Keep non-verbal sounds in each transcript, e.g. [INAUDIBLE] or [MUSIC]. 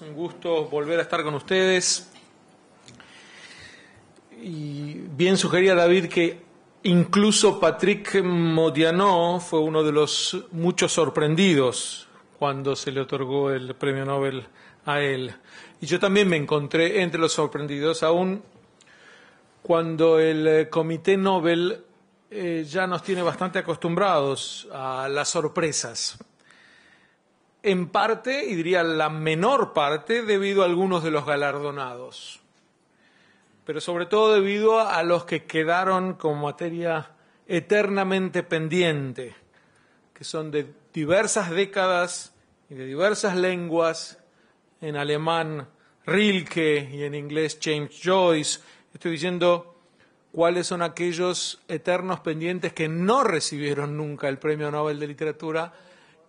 un gusto volver a estar con ustedes. Y bien sugería David que incluso Patrick Modiano fue uno de los muchos sorprendidos cuando se le otorgó el premio Nobel a él. Y yo también me encontré entre los sorprendidos, aún cuando el eh, Comité Nobel eh, ya nos tiene bastante acostumbrados a las sorpresas en parte, y diría la menor parte, debido a algunos de los galardonados, pero sobre todo debido a los que quedaron como materia eternamente pendiente, que son de diversas décadas y de diversas lenguas, en alemán Rilke y en inglés James Joyce. Estoy diciendo cuáles son aquellos eternos pendientes que no recibieron nunca el Premio Nobel de Literatura,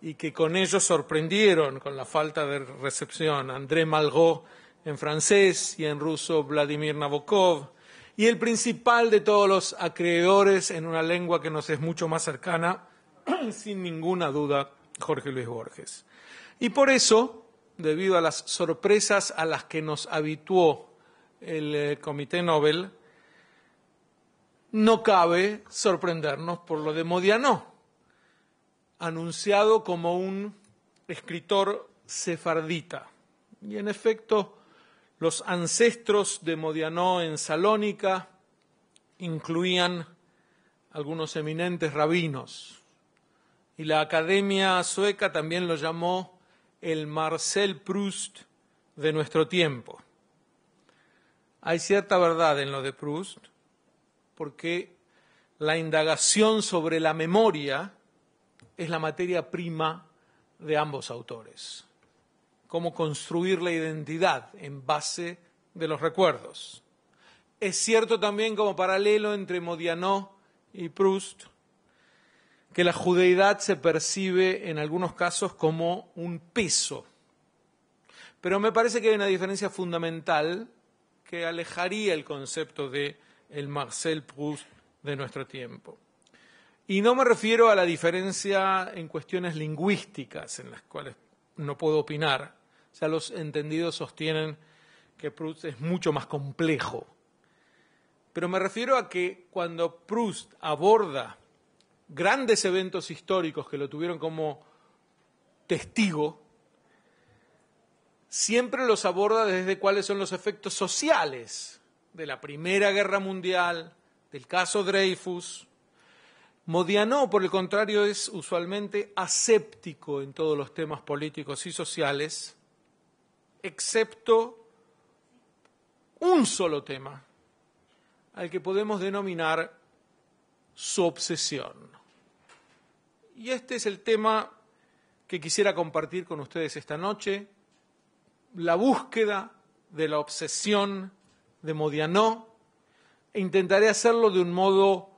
y que con ellos sorprendieron con la falta de recepción André Malgó en francés y en ruso Vladimir Nabokov, y el principal de todos los acreedores en una lengua que nos es mucho más cercana, [CLEARS THROAT] sin ninguna duda, Jorge Luis Borges. Y por eso, debido a las sorpresas a las que nos habituó el eh, Comité Nobel, no cabe sorprendernos por lo de Modiano anunciado como un escritor sefardita. Y en efecto, los ancestros de Modiano en Salónica incluían algunos eminentes rabinos. Y la Academia Sueca también lo llamó el Marcel Proust de nuestro tiempo. Hay cierta verdad en lo de Proust, porque la indagación sobre la memoria es la materia prima de ambos autores. Cómo construir la identidad en base de los recuerdos. Es cierto también como paralelo entre Modiano y Proust que la judeidad se percibe en algunos casos como un peso. Pero me parece que hay una diferencia fundamental que alejaría el concepto de el Marcel Proust de nuestro tiempo. Y no me refiero a la diferencia en cuestiones lingüísticas, en las cuales no puedo opinar. O sea, los entendidos sostienen que Proust es mucho más complejo. Pero me refiero a que cuando Proust aborda grandes eventos históricos que lo tuvieron como testigo, siempre los aborda desde cuáles son los efectos sociales de la Primera Guerra Mundial, del caso Dreyfus, Modiano, por el contrario, es usualmente aséptico en todos los temas políticos y sociales, excepto un solo tema, al que podemos denominar su obsesión. Y este es el tema que quisiera compartir con ustedes esta noche, la búsqueda de la obsesión de Modiano, e intentaré hacerlo de un modo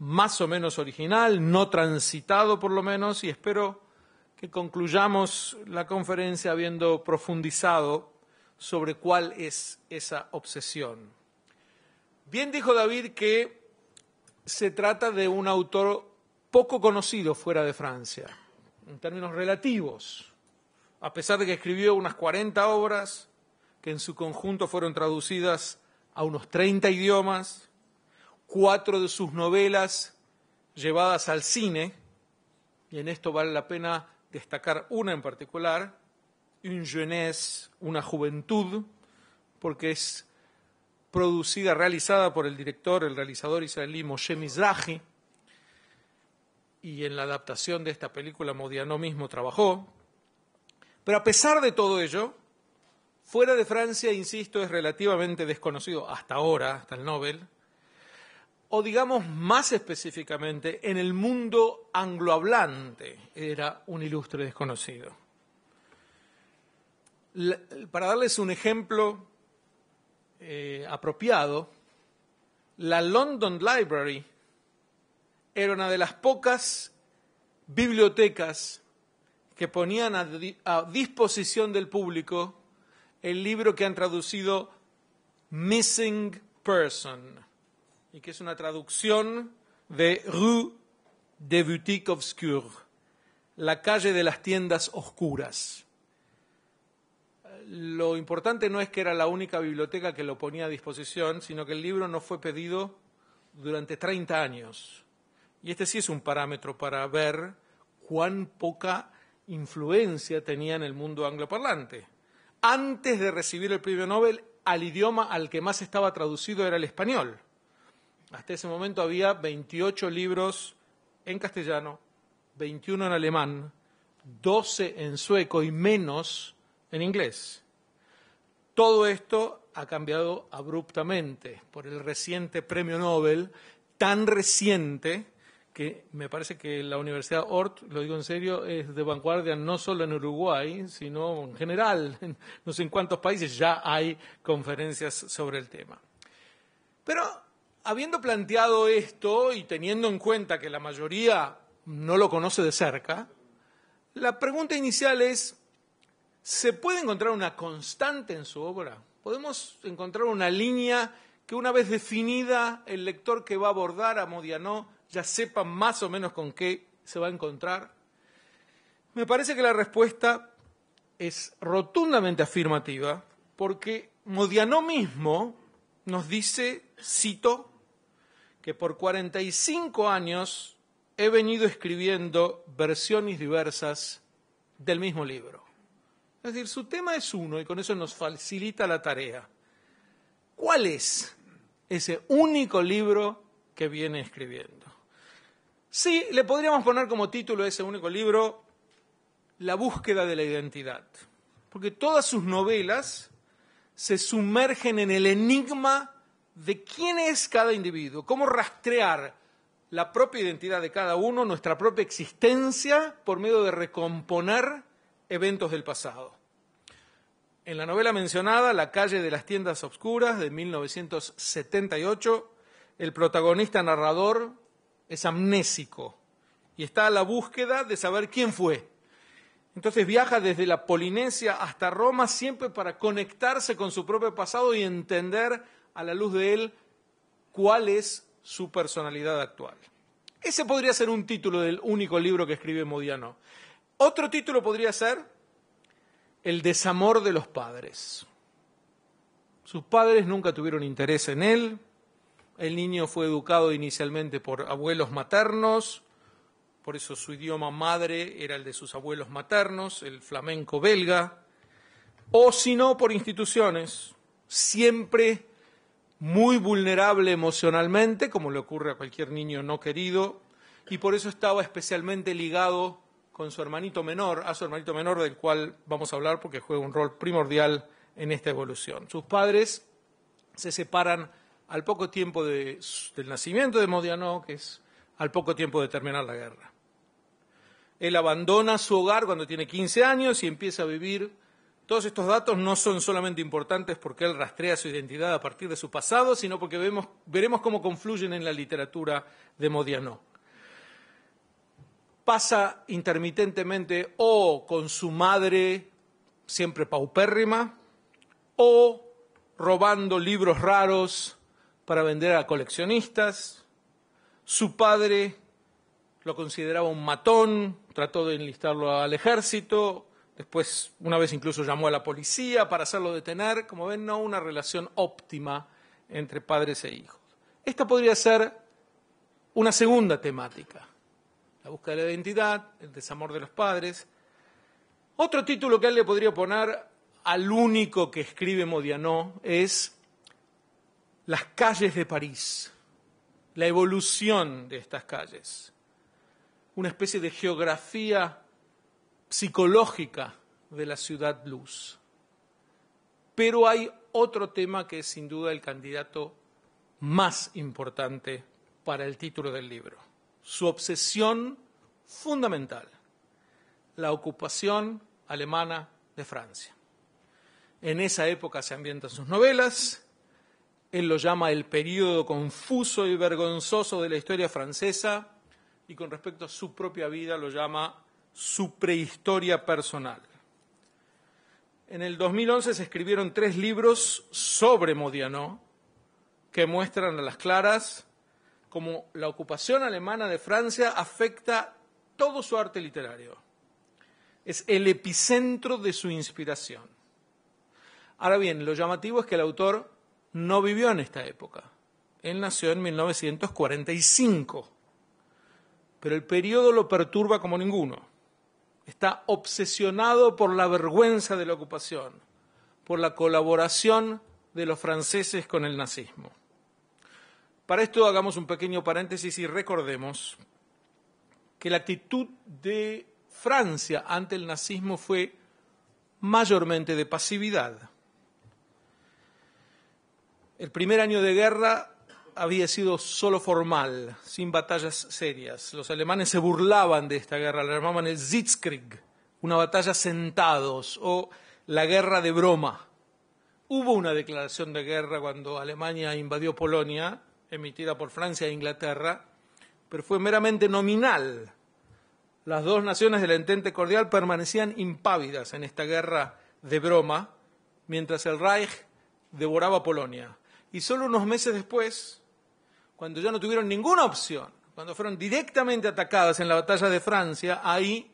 más o menos original, no transitado por lo menos, y espero que concluyamos la conferencia habiendo profundizado sobre cuál es esa obsesión. Bien dijo David que se trata de un autor poco conocido fuera de Francia, en términos relativos, a pesar de que escribió unas 40 obras que en su conjunto fueron traducidas a unos 30 idiomas, cuatro de sus novelas llevadas al cine, y en esto vale la pena destacar una en particular, Une jeunesse, una juventud, porque es producida, realizada por el director, el realizador israelí Moshe Mizrahi, y en la adaptación de esta película Modiano mismo trabajó. Pero a pesar de todo ello, fuera de Francia, insisto, es relativamente desconocido hasta ahora, hasta el Nobel, o digamos más específicamente, en el mundo anglohablante era un ilustre desconocido. Para darles un ejemplo eh, apropiado, la London Library era una de las pocas bibliotecas que ponían a disposición del público el libro que han traducido Missing Person y que es una traducción de Rue des Boutiques Obscures, la calle de las tiendas oscuras. Lo importante no es que era la única biblioteca que lo ponía a disposición, sino que el libro no fue pedido durante 30 años. Y este sí es un parámetro para ver cuán poca influencia tenía en el mundo angloparlante. Antes de recibir el premio Nobel, al idioma al que más estaba traducido era el español. Hasta ese momento había 28 libros en castellano, 21 en alemán, 12 en sueco y menos en inglés. Todo esto ha cambiado abruptamente por el reciente premio Nobel, tan reciente que me parece que la Universidad Ort, lo digo en serio, es de vanguardia no solo en Uruguay, sino en general, en [LAUGHS] no sé en cuántos países ya hay conferencias sobre el tema. Pero habiendo planteado esto y teniendo en cuenta que la mayoría no lo conoce de cerca, la pregunta inicial es, ¿se puede encontrar una constante en su obra? ¿Podemos encontrar una línea que una vez definida el lector que va a abordar a Modiano ya sepa más o menos con qué se va a encontrar? Me parece que la respuesta es rotundamente afirmativa porque Modiano mismo nos dice, cito, que por 45 años he venido escribiendo versiones diversas del mismo libro. Es decir, su tema es uno y con eso nos facilita la tarea. ¿Cuál es ese único libro que viene escribiendo? Sí, le podríamos poner como título a ese único libro La búsqueda de la identidad, porque todas sus novelas se sumergen en el enigma de quién es cada individuo, cómo rastrear la propia identidad de cada uno, nuestra propia existencia, por medio de recomponer eventos del pasado. En la novela mencionada, La calle de las tiendas obscuras, de 1978, el protagonista narrador es amnésico y está a la búsqueda de saber quién fue. Entonces viaja desde la Polinesia hasta Roma siempre para conectarse con su propio pasado y entender a la luz de él cuál es su personalidad actual. Ese podría ser un título del único libro que escribe Modiano. Otro título podría ser El desamor de los padres. Sus padres nunca tuvieron interés en él. El niño fue educado inicialmente por abuelos maternos, por eso su idioma madre era el de sus abuelos maternos, el flamenco belga, o si no por instituciones, siempre muy vulnerable emocionalmente, como le ocurre a cualquier niño no querido, y por eso estaba especialmente ligado con su hermanito menor, a su hermanito menor del cual vamos a hablar porque juega un rol primordial en esta evolución. Sus padres se separan al poco tiempo del nacimiento de Modiano, que es al poco tiempo de terminar la guerra. Él abandona su hogar cuando tiene 15 años y empieza a vivir todos estos datos no son solamente importantes porque él rastrea su identidad a partir de su pasado, sino porque vemos, veremos cómo confluyen en la literatura de Modiano. Pasa intermitentemente o con su madre, siempre paupérrima, o robando libros raros para vender a coleccionistas. Su padre lo consideraba un matón, trató de enlistarlo al ejército, Después, una vez incluso llamó a la policía para hacerlo detener. Como ven, no una relación óptima entre padres e hijos. Esta podría ser una segunda temática. La búsqueda de la identidad, el desamor de los padres. Otro título que él le podría poner al único que escribe Modiano es Las calles de París, la evolución de estas calles, una especie de geografía psicológica de la ciudad luz. Pero hay otro tema que es sin duda el candidato más importante para el título del libro. Su obsesión fundamental, la ocupación alemana de Francia. En esa época se ambientan sus novelas, él lo llama el periodo confuso y vergonzoso de la historia francesa y con respecto a su propia vida lo llama su prehistoria personal. En el 2011 se escribieron tres libros sobre Modiano que muestran a las claras cómo la ocupación alemana de Francia afecta todo su arte literario. Es el epicentro de su inspiración. Ahora bien, lo llamativo es que el autor no vivió en esta época. Él nació en 1945, pero el periodo lo perturba como ninguno está obsesionado por la vergüenza de la ocupación, por la colaboración de los franceses con el nazismo. Para esto hagamos un pequeño paréntesis y recordemos que la actitud de Francia ante el nazismo fue mayormente de pasividad. El primer año de guerra había sido solo formal, sin batallas serias. Los alemanes se burlaban de esta guerra, la llamaban el Zitzkrieg... una batalla sentados o la guerra de broma. Hubo una declaración de guerra cuando Alemania invadió Polonia, emitida por Francia e Inglaterra, pero fue meramente nominal. Las dos naciones del entente cordial permanecían impávidas en esta guerra de broma, mientras el Reich devoraba Polonia. Y solo unos meses después, cuando ya no tuvieron ninguna opción, cuando fueron directamente atacadas en la batalla de Francia, ahí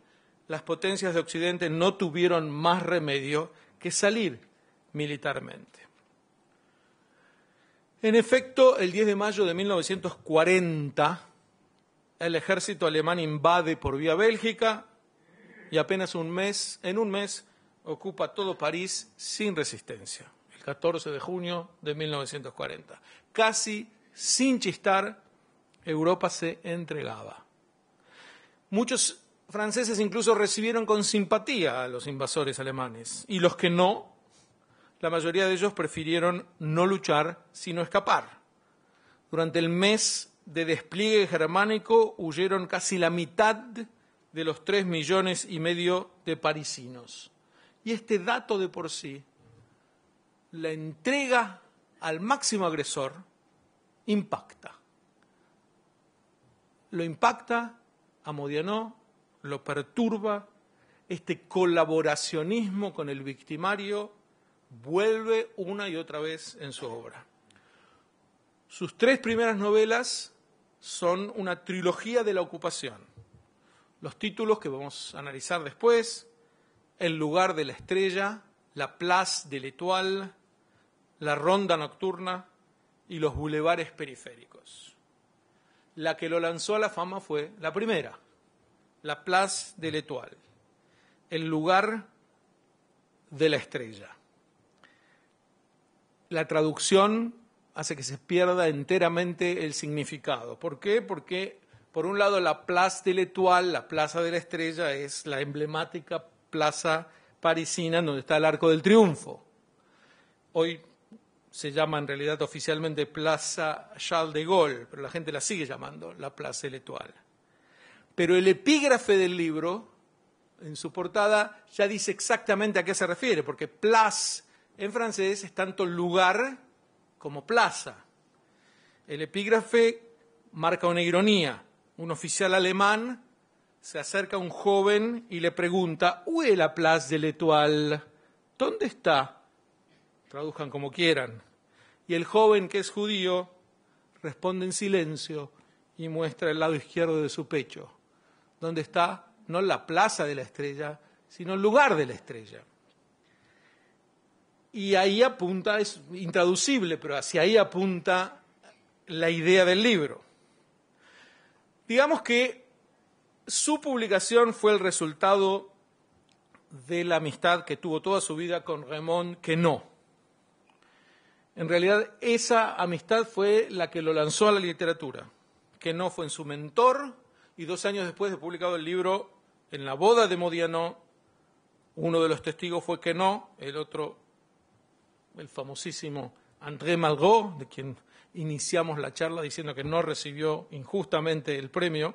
las potencias de Occidente no tuvieron más remedio que salir militarmente. En efecto, el 10 de mayo de 1940, el ejército alemán invade por vía Bélgica y apenas un mes, en un mes, ocupa todo París sin resistencia, el 14 de junio de 1940, casi sin chistar, Europa se entregaba. Muchos franceses incluso recibieron con simpatía a los invasores alemanes y los que no, la mayoría de ellos prefirieron no luchar sino escapar. Durante el mes de despliegue germánico huyeron casi la mitad de los tres millones y medio de parisinos. Y este dato de por sí, la entrega al máximo agresor, impacta. Lo impacta a Modiano, lo perturba, este colaboracionismo con el victimario vuelve una y otra vez en su obra. Sus tres primeras novelas son una trilogía de la ocupación. Los títulos que vamos a analizar después, El lugar de la estrella, La place de l'Etoile, La ronda nocturna y los bulevares periféricos. La que lo lanzó a la fama fue la primera, la Place de l'Étoile, el lugar de la estrella. La traducción hace que se pierda enteramente el significado. ¿Por qué? Porque, por un lado, la Place de l'Étoile, la Plaza de la Estrella, es la emblemática plaza parisina donde está el Arco del Triunfo. Hoy se llama en realidad oficialmente Plaza Charles de Gaulle, pero la gente la sigue llamando la Plaza l'Étoile. Pero el epígrafe del libro, en su portada, ya dice exactamente a qué se refiere, porque place en francés es tanto lugar como plaza. El epígrafe marca una ironía. Un oficial alemán se acerca a un joven y le pregunta, ¿Où la place de l'Étoile? ¿Dónde está? Traduzcan como quieran y el joven que es judío responde en silencio y muestra el lado izquierdo de su pecho, donde está no la plaza de la estrella, sino el lugar de la estrella. Y ahí apunta, es intraducible, pero hacia ahí apunta la idea del libro. Digamos que su publicación fue el resultado de la amistad que tuvo toda su vida con Ramón, que no. En realidad, esa amistad fue la que lo lanzó a la literatura. Que no fue en su mentor, y dos años después de publicado el libro, en la boda de Modiano, uno de los testigos fue que no, el otro, el famosísimo André Malraux, de quien iniciamos la charla diciendo que no recibió injustamente el premio.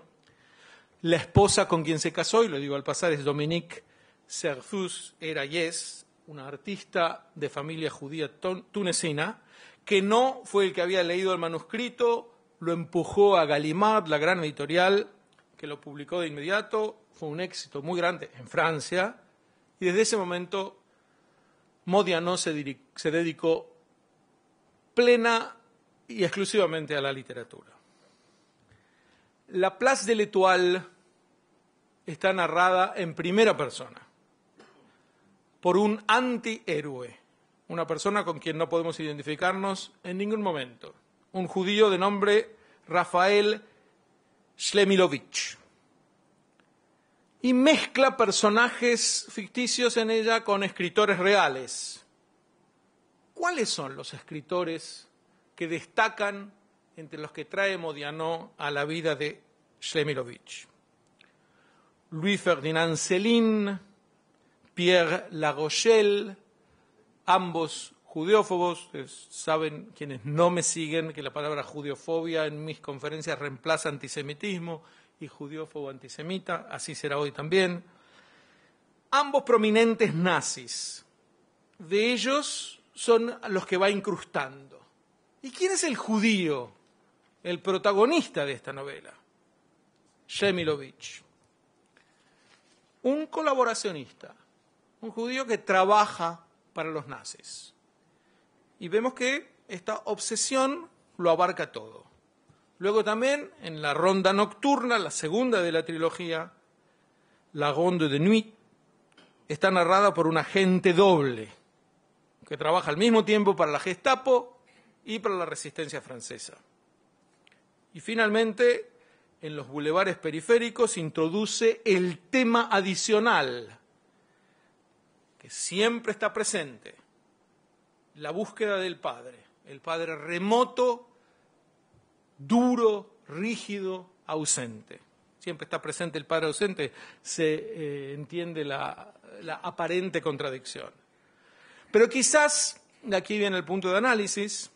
La esposa con quien se casó, y lo digo al pasar, es Dominique Serfus, era Yes, una artista de familia judía tunecina, que no fue el que había leído el manuscrito, lo empujó a Gallimard, la gran editorial, que lo publicó de inmediato, fue un éxito muy grande en Francia, y desde ese momento Modiano se, dedicó plena y exclusivamente a la literatura. La Place de l'Étoile está narrada en primera persona por un antihéroe, una persona con quien no podemos identificarnos en ningún momento, un judío de nombre Rafael Shlemilovich. Y mezcla personajes ficticios en ella con escritores reales. ¿Cuáles son los escritores que destacan entre los que trae Modiano a la vida de Shlemilovich? Luis Ferdinand Celín... Pierre Larochelle, ambos judiófobos, saben quienes no me siguen que la palabra judiofobia en mis conferencias reemplaza antisemitismo y judiófobo antisemita, así será hoy también. Ambos prominentes nazis. De ellos son los que va incrustando. ¿Y quién es el judío, el protagonista de esta novela? Shemilovich. Un colaboracionista un judío que trabaja para los nazis. Y vemos que esta obsesión lo abarca todo. Luego también en la ronda nocturna, la segunda de la trilogía, La Ronde de Nuit, está narrada por un agente doble, que trabaja al mismo tiempo para la Gestapo y para la resistencia francesa. Y finalmente, en los bulevares periféricos introduce el tema adicional que siempre está presente, la búsqueda del Padre, el Padre remoto, duro, rígido, ausente. Siempre está presente el Padre ausente, se eh, entiende la aparente contradicción. Pero quizás, de aquí viene el punto de análisis,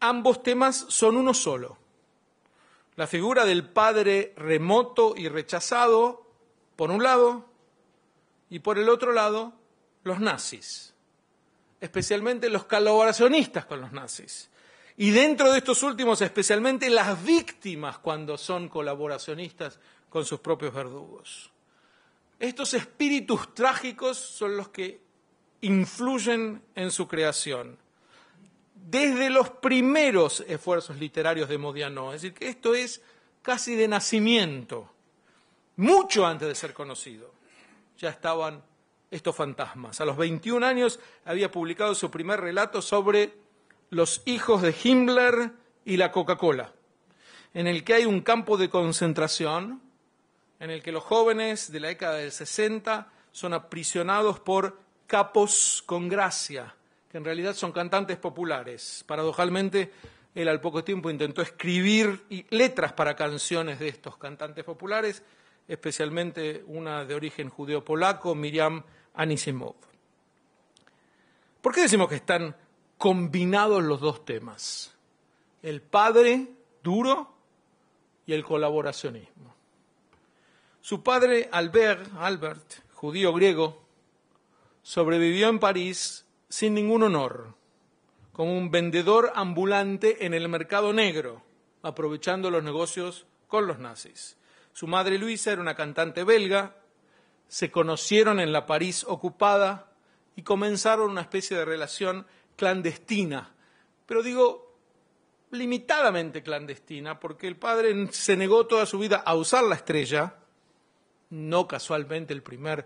ambos temas son uno solo. La figura del padre remoto y rechazado, por un lado, y por el otro lado, los nazis, especialmente los colaboracionistas con los nazis. Y dentro de estos últimos, especialmente las víctimas cuando son colaboracionistas con sus propios verdugos. Estos espíritus trágicos son los que influyen en su creación. Desde los primeros esfuerzos literarios de Modiano, es decir, que esto es casi de nacimiento, mucho antes de ser conocido, ya estaban estos fantasmas. A los 21 años había publicado su primer relato sobre los hijos de Himmler y la Coca-Cola, en el que hay un campo de concentración, en el que los jóvenes de la década del 60 son aprisionados por capos con gracia, que en realidad son cantantes populares. Paradojalmente, él al poco tiempo intentó escribir letras para canciones de estos cantantes populares, especialmente una de origen judeo-polaco, Miriam Anisimov. ¿Por qué decimos que están combinados los dos temas? El padre duro y el colaboracionismo. Su padre Albert, Albert, judío griego, sobrevivió en París sin ningún honor, como un vendedor ambulante en el mercado negro, aprovechando los negocios con los nazis. Su madre Luisa era una cantante belga se conocieron en la París ocupada y comenzaron una especie de relación clandestina, pero digo limitadamente clandestina, porque el padre se negó toda su vida a usar la estrella, no casualmente el primer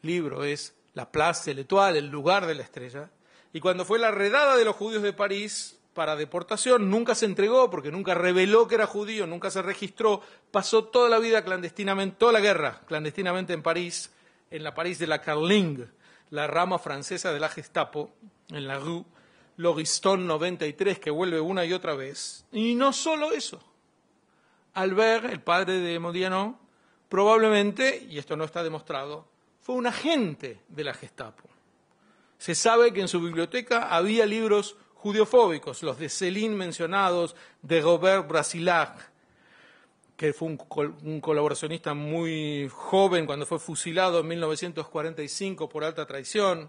libro es La Place L'Etoile, el lugar de la estrella, y cuando fue la redada de los judíos de París, para deportación, nunca se entregó porque nunca reveló que era judío, nunca se registró, pasó toda la vida clandestinamente, toda la guerra clandestinamente en París, en la París de la Carling, la rama francesa de la Gestapo, en la rue Logiston 93, que vuelve una y otra vez. Y no solo eso. Albert, el padre de Modiano, probablemente, y esto no está demostrado, fue un agente de la Gestapo. Se sabe que en su biblioteca había libros Judiofóbicos, los de Céline mencionados, de Robert Brasilac, que fue un, colaboracionista muy joven cuando fue fusilado en 1945 por alta traición.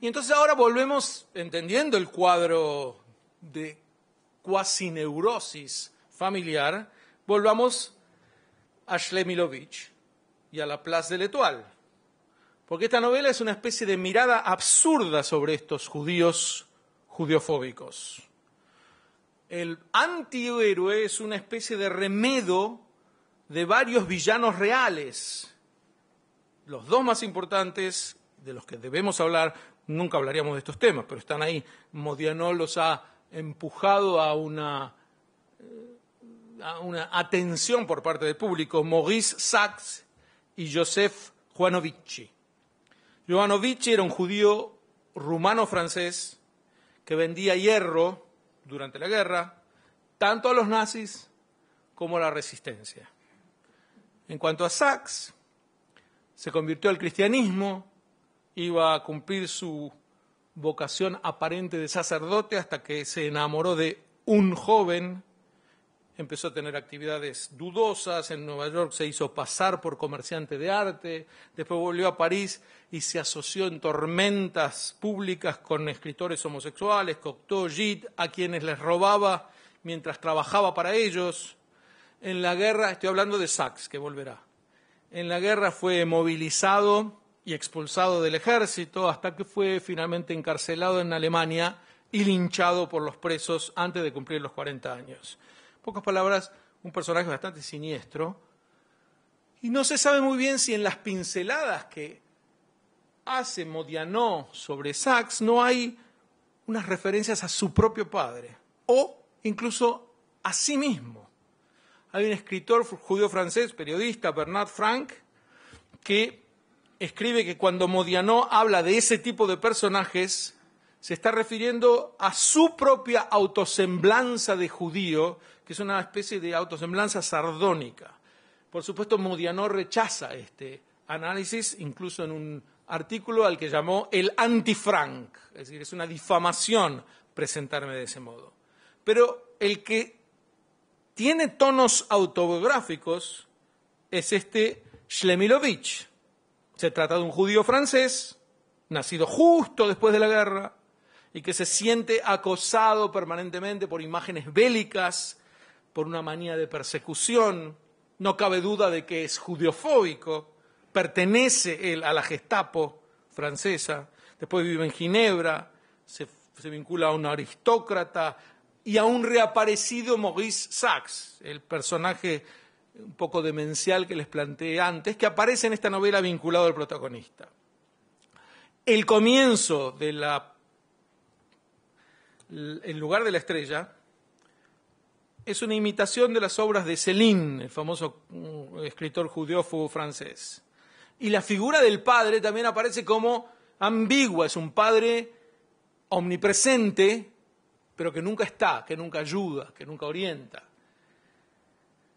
Y entonces ahora volvemos entendiendo el cuadro de cuasineurosis familiar, volvamos a Shlemilovich y a la Place de L'Etoile. Porque esta novela es una especie de mirada absurda sobre estos judíos Judiofóbicos. El antihéroe es una especie de remedo de varios villanos reales. Los dos más importantes, de los que debemos hablar, nunca hablaríamos de estos temas, pero están ahí. Modiano los ha empujado a una, eh, a una atención por parte del público, Maurice Sachs y Joseph Juanovici. Juanovici era un judío rumano-francés que vendía hierro durante la guerra, tanto a los nazis como a la resistencia. En cuanto a Sachs, se convirtió al cristianismo, iba a cumplir su vocación aparente de sacerdote hasta que se enamoró de un joven empezó a tener actividades dudosas, en Nueva York se hizo pasar por comerciante de arte, después volvió a París y se asoció en tormentas públicas con escritores homosexuales, Cocteau, a quienes les robaba mientras trabajaba para ellos. En la guerra, estoy hablando de Sachs, que volverá. En la guerra fue movilizado y expulsado del ejército hasta que fue finalmente encarcelado en Alemania y linchado por los presos antes de cumplir los 40 años pocas palabras, un personaje bastante siniestro. Y no se sabe muy bien si en las pinceladas que hace Modiano sobre Sachs no hay unas referencias a su propio padre o incluso a sí mismo. Hay un escritor judío-francés, periodista, Bernard Frank, que escribe que cuando Modiano habla de ese tipo de personajes, se está refiriendo a su propia autosemblanza de judío que es una especie de autosemblanza sardónica. Por supuesto, Modiano rechaza este análisis, incluso en un artículo al que llamó el anti-Frank, es decir, es una difamación presentarme de ese modo. Pero el que tiene tonos autobiográficos es este Shlemilovich. Se trata de un judío francés, nacido justo después de la guerra, y que se siente acosado permanentemente por imágenes bélicas por una manía de persecución, no cabe duda de que es judiofóbico, pertenece a la Gestapo francesa, después vive en Ginebra, se, vincula a un aristócrata y a un reaparecido Maurice Sachs, el personaje un poco demencial que les planteé antes, que aparece en esta novela vinculado al protagonista. El comienzo de la... En lugar de la estrella, es una imitación de las obras de Céline, el famoso mm, escritor judeófobo francés. Y la figura del padre también aparece como ambigua, es un padre omnipresente, pero que nunca está, que nunca ayuda, que nunca orienta.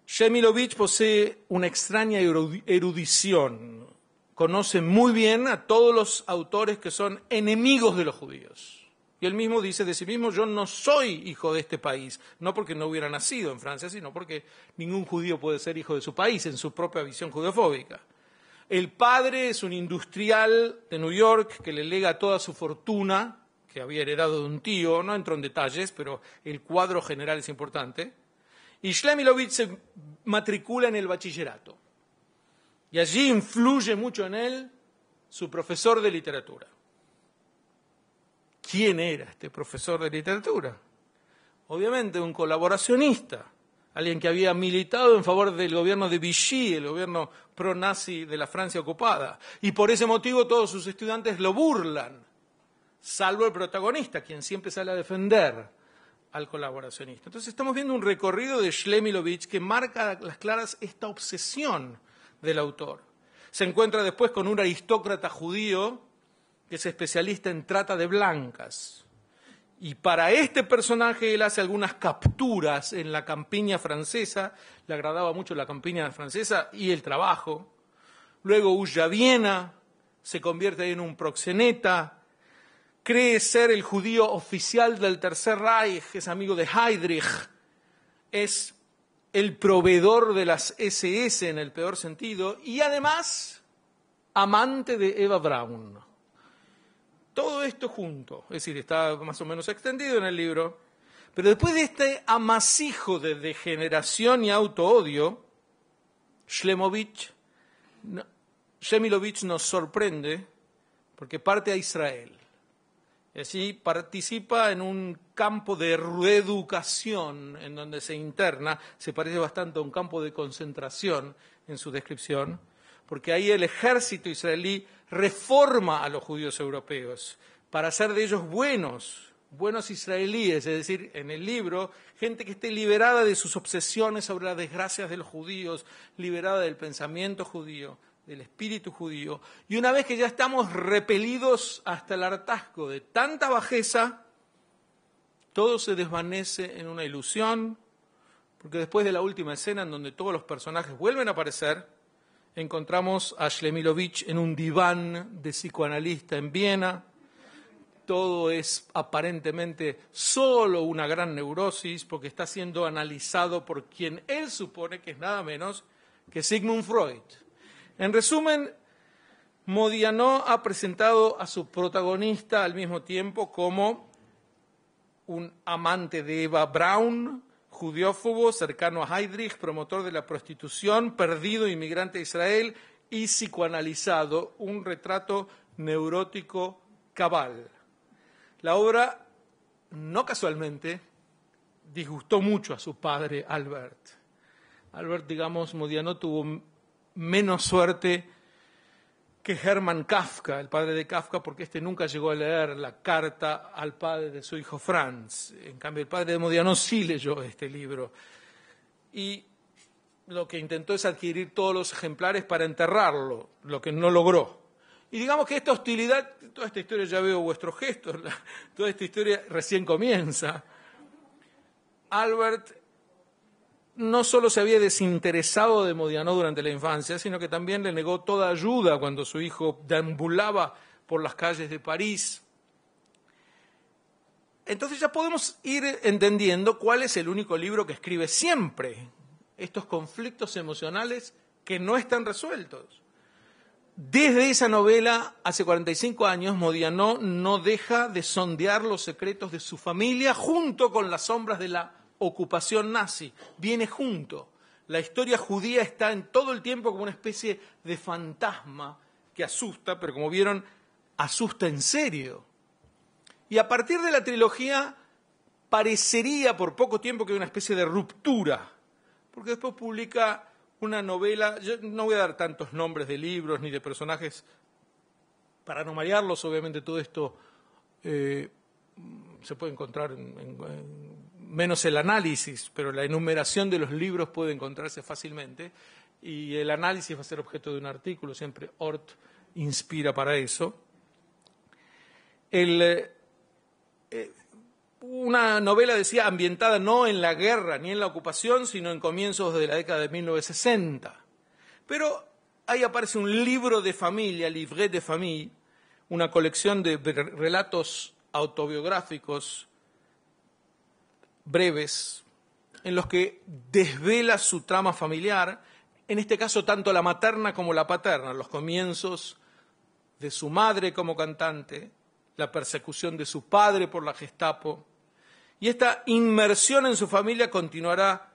Shemilovich posee una extraña erudición, conoce muy bien a todos los autores que son enemigos de los judíos y él mismo dice de sí mismo, yo no soy hijo de este país, no porque no hubiera nacido en Francia, sino porque ningún judío puede ser hijo de su país en su propia visión judofóbica. El padre es un industrial de New York que le lega toda su fortuna, que había heredado de un tío, no entro en detalles, pero el cuadro general es importante. Y Shlemilovich se matricula en el bachillerato. Y allí influye mucho en él su profesor de literatura quién era este profesor de literatura. Obviamente un colaboracionista, alguien que había militado en favor del gobierno de Vichy, el gobierno pro-nazi de la Francia ocupada. Y por ese motivo todos sus estudiantes lo burlan, salvo el protagonista, quien siempre sale a defender al colaboracionista. Entonces estamos viendo un recorrido de Schlemilovich que marca las claras esta obsesión del autor. Se encuentra después con un aristócrata judío es especialista en trata de blancas. Y para este personaje él hace algunas capturas en la campiña francesa, le agradaba mucho la campiña francesa y el trabajo. Luego huye a Viena, se convierte en un proxeneta, cree ser el judío oficial del Tercer Reich, es amigo de Heydrich, es el proveedor de las SS en el peor sentido y además amante de Eva Braun. Todo esto junto, es decir, está más o menos extendido en el libro, pero después de este amasijo de degeneración y autoodio, Shlemovich, Shemilovich nos sorprende porque parte a Israel. Y así participa en un campo de reeducación en donde se interna, se parece bastante a un campo de concentración en su descripción, porque ahí el ejército israelí reforma a los judíos europeos para hacer de ellos buenos, buenos israelíes, es decir, en el libro, gente que esté liberada de sus obsesiones sobre las desgracias de los judíos, liberada del pensamiento judío, del espíritu judío, y una vez que ya estamos repelidos hasta el hartazgo de tanta bajeza, todo se desvanece en una ilusión, porque después de la última escena en donde todos los personajes vuelven a aparecer, encontramos a Schlemilovich en un diván de psicoanalista en Viena. Todo es aparentemente solo una gran neurosis porque está siendo analizado por quien él supone que es nada menos que Sigmund Freud. En resumen, Modiano ha presentado a su protagonista al mismo tiempo como un amante de Eva Braun, judiófobo cercano a Heydrich, promotor de la prostitución, perdido inmigrante a Israel y psicoanalizado, un retrato neurótico cabal. La obra, no casualmente, disgustó mucho a su padre Albert. Albert, digamos, Modiano tuvo menos suerte que Hermann Kafka, el padre de Kafka, porque este nunca llegó a leer la carta al padre de su hijo Franz. En cambio, el padre de Modiano sí leyó este libro. Y lo que intentó es adquirir todos los ejemplares para enterrarlo, lo que no logró. Y digamos que esta hostilidad, toda esta historia, ya veo vuestros gestos, [LAUGHS] toda esta historia recién comienza. Albert no solo se había desinteresado de Modiano durante la infancia, sino que también le negó toda ayuda cuando su hijo deambulaba por las calles de París. Entonces ya podemos ir entendiendo cuál es el único libro que escribe siempre estos conflictos emocionales que no están resueltos. Desde esa novela, hace 45 años, Modiano no deja de sondear los secretos de su familia junto con las sombras de la ocupación nazi, viene junto. La historia judía está en todo el tiempo como una especie de fantasma que asusta, pero como vieron, asusta en serio. Y a partir de la trilogía parecería por poco tiempo que hay una especie de ruptura, porque después publica una novela, yo no voy a dar tantos nombres de libros ni de personajes para no marearlos, obviamente todo esto eh, se puede encontrar en menos el análisis, pero la enumeración de los libros puede encontrarse fácilmente y el análisis va a ser objeto de un artículo, siempre Ort inspira para eso. Eh, eh, una novela, decía, ambientada no en la guerra ni en la ocupación, sino en comienzos de la década de 1960. Pero ahí aparece un libro de familia, livret de famille, una colección de relatos autobiográficos breves en los que desvela su trama familiar, en este caso tanto la materna como la paterna, los comienzos de su madre como cantante, la persecución de su padre por la Gestapo, y esta inmersión en su familia continuará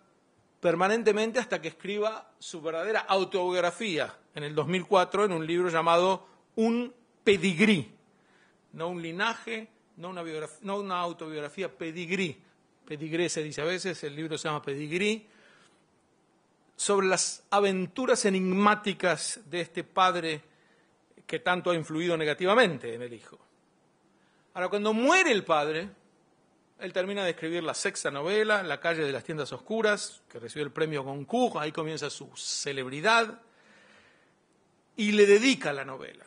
permanentemente hasta que escriba su verdadera autobiografía en el 2004 en un libro llamado Un pedigrí, no un linaje, no una, autobiografía, pedigrí Pedigree se dice a veces, el libro se llama Pedigree, sobre las aventuras enigmáticas de este padre que tanto ha influido negativamente en el hijo. Ahora, cuando muere el padre, él termina de escribir la sexta novela, La calle de las tiendas oscuras, que recibió el premio Goncourt, ahí comienza su celebridad, y le dedica la novela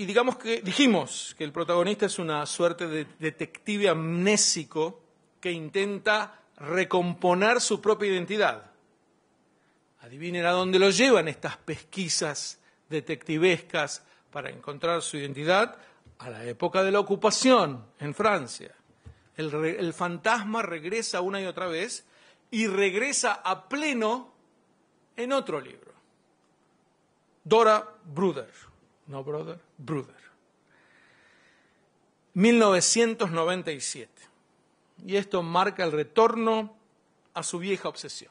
y digamos que dijimos que el protagonista es una suerte de detective amnésico que intenta recomponer su propia identidad. Adivinen a dónde lo llevan estas pesquisas detectivescas para encontrar su identidad a la época de la ocupación en Francia. El, el, fantasma regresa una y otra vez y regresa a pleno en otro libro, Dora Bruder no brother, brother. 1997. Y esto marca el retorno a su vieja obsesión.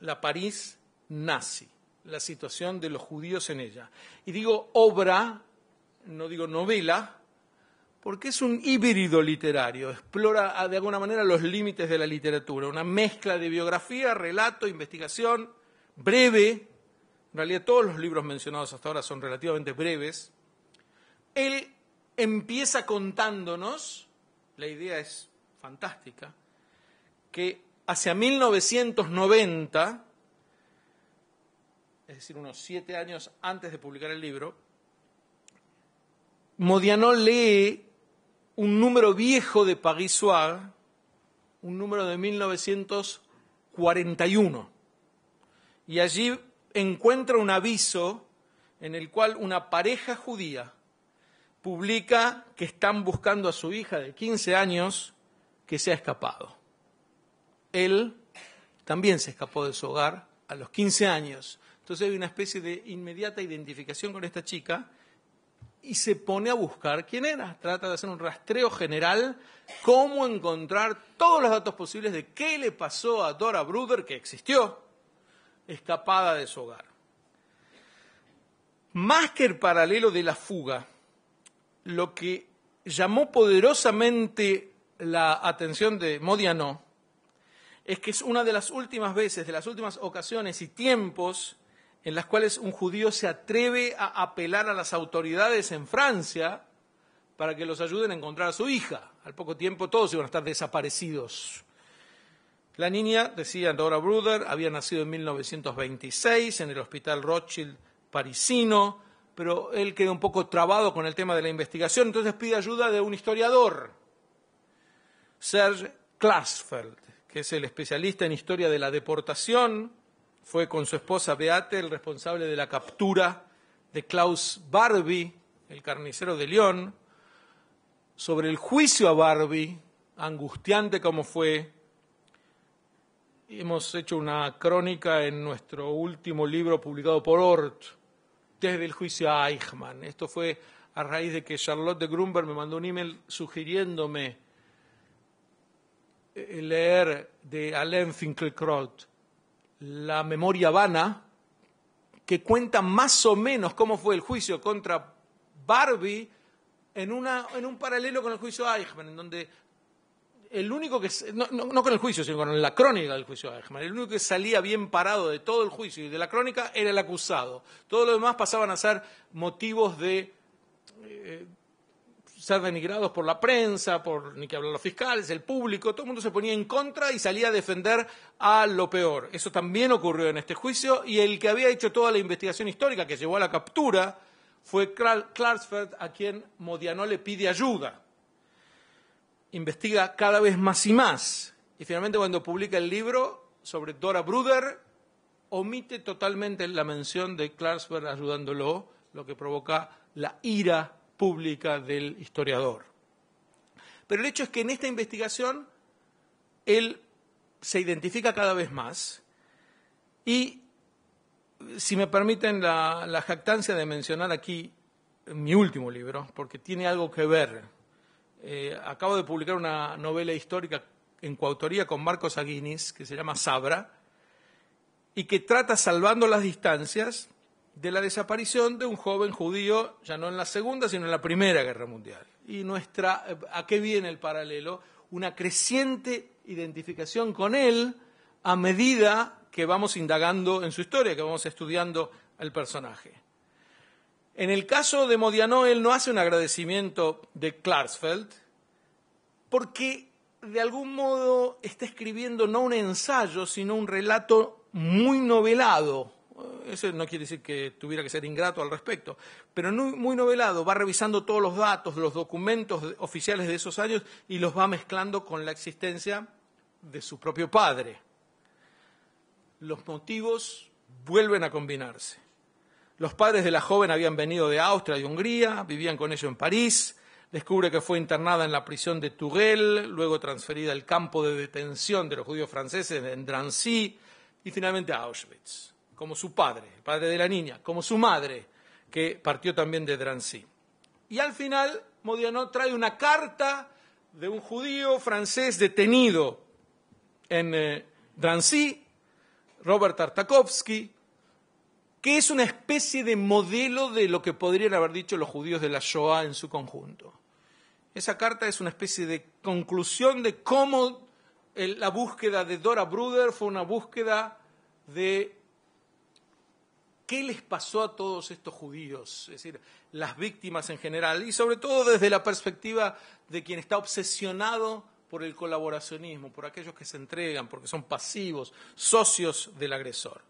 La París nazi, la situación de los judíos en ella. Y digo obra, no digo novela, porque es un híbrido literario, explora ah, de alguna manera los límites de la literatura, una mezcla de biografía, relato, investigación, breve, en realidad todos los libros mencionados hasta ahora son relativamente breves, él empieza contándonos, la idea es fantástica, que hacia 1990, es decir, unos siete años antes de publicar el libro, Modiano lee un número viejo de Paris Soir, un número de 1941. Y allí encuentra un aviso en el cual una pareja judía publica que están buscando a su hija de 15 años que se ha escapado. Él también se escapó de su hogar a los 15 años. Entonces hay una especie de inmediata identificación con esta chica y se pone a buscar quién era. Trata de hacer un rastreo general, cómo encontrar todos los datos posibles de qué le pasó a Dora Bruder, que existió, escapada de su hogar. Más que el paralelo de la fuga, lo que llamó poderosamente la atención de Modiano es que es una de las últimas veces, de las últimas ocasiones y tiempos en las cuales un judío se atreve a apelar a las autoridades en Francia para que los ayuden a encontrar a su hija. Al poco tiempo todos iban a estar desaparecidos. La niña, decía Dora Bruder, había nacido en 1926 en el Hospital Rothschild parisino, pero él queda un poco trabado con el tema de la investigación, entonces pide ayuda de un historiador, Serge Klasfeld, que es el especialista en historia de la deportación, fue con su esposa Beate el responsable de la captura de Klaus Barbie, el carnicero de León, sobre el juicio a Barbie, angustiante como fue, hemos hecho una crónica en nuestro último libro publicado por Ort, desde el juicio a Eichmann. Esto fue a raíz de que Charlotte de Grunberg me mandó un email sugiriéndome eh, leer de Alain Finkielkraut La memoria vana, que cuenta más o menos cómo fue el juicio contra Barbie en, un paralelo con el juicio a Eichmann, en donde el único que, no, con el juicio, sino con la crónica del juicio de Eichmann, el único que salía bien parado de todo el juicio y de la crónica era el acusado. Todo lo demás pasaban a ser motivos de eh, ser denigrados por la prensa, por ni que hablar los fiscales, el público, todo el mundo se ponía en contra y salía a defender a lo peor. Eso también ocurrió en este juicio y el que había hecho toda la investigación histórica que llevó a la captura fue Klarsfeld, a quien Modiano le pide ayuda investiga cada vez más y más. Y finalmente cuando publica el libro sobre Dora Bruder, omite totalmente la mención de Klarsberg ayudándolo, lo que provoca la ira pública del historiador. Pero el hecho es que en esta investigación él se identifica cada vez más y, si me permiten la, la jactancia de mencionar aquí mi último libro, porque tiene algo que ver eh, acabo de publicar una novela histórica en coautoría con Marcos Aguinis, que se llama Sabra, y que trata, salvando las distancias, de la desaparición de un joven judío, ya no en la Segunda, sino en la Primera Guerra Mundial. Y nuestra, eh, ¿a qué viene el paralelo? Una creciente identificación con él a medida que vamos indagando en su historia, que vamos estudiando el personaje. En el caso de Modiano, él no hace un agradecimiento de Klarsfeld porque de algún modo está escribiendo no un ensayo, sino un relato muy novelado. Eso no quiere decir que tuviera que ser ingrato al respecto, pero muy novelado. Va revisando todos los datos, los documentos oficiales de esos años y los va mezclando con la existencia de su propio padre. Los motivos vuelven a combinarse. Los padres de la joven habían venido de Austria y Hungría, vivían con ellos en París. Descubre que fue internada en la prisión de Tugel, luego transferida al campo de detención de los judíos franceses en Drancy y finalmente a Auschwitz, como su padre, el padre de la niña, como su madre, que partió también de Drancy. Y al final, Modiano trae una carta de un judío francés detenido en eh, Drancy, Robert Artakovsky, que es una especie de modelo de lo que podrían haber dicho los judíos de la Shoah en su conjunto. Esa carta es una especie de conclusión de cómo la búsqueda de Dora Bruder fue una búsqueda de qué les pasó a todos estos judíos, es decir, las víctimas en general, y sobre todo desde la perspectiva de quien está obsesionado por el colaboracionismo, por aquellos que se entregan, porque son pasivos, socios del agresor.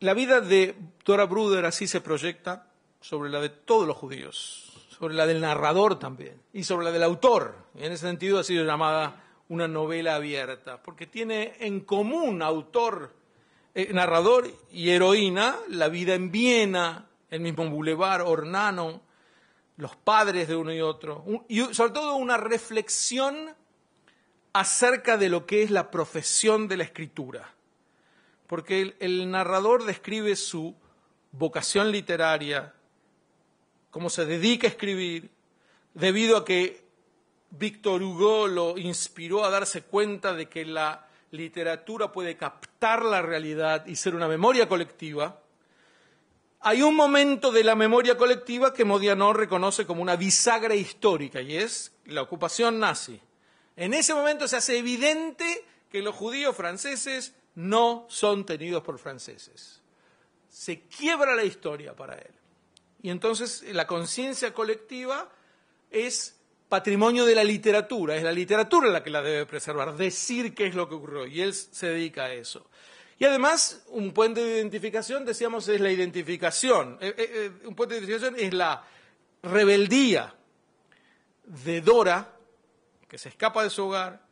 La vida de Dora Bruder así se proyecta sobre la de todos los judíos, sobre la del narrador también y sobre la del autor. En ese sentido ha sido llamada una novela abierta, porque tiene en común autor, eh, narrador y heroína la vida en Viena, el mismo Boulevard, Ornano, los padres de uno y otro, y sobre todo una reflexión acerca de lo que es la profesión de la escritura porque el, narrador describe su vocación literaria, cómo se dedica a escribir, debido a que Víctor Hugo lo inspiró a darse cuenta de que la literatura puede captar la realidad y ser una memoria colectiva, hay un momento de la memoria colectiva que Modiano reconoce como una bisagra histórica y es la ocupación nazi. En ese momento se hace evidente que los judíos franceses no son tenidos por franceses. Se quiebra la historia para él. Y entonces eh, la conciencia colectiva es patrimonio de la literatura, es la literatura la que la debe preservar, decir qué es lo que ocurrió, y él se dedica a eso. Y además, un puente de identificación, decíamos, es la identificación, eh, eh, un puente de identificación es la rebeldía de Dora, que se escapa de su hogar,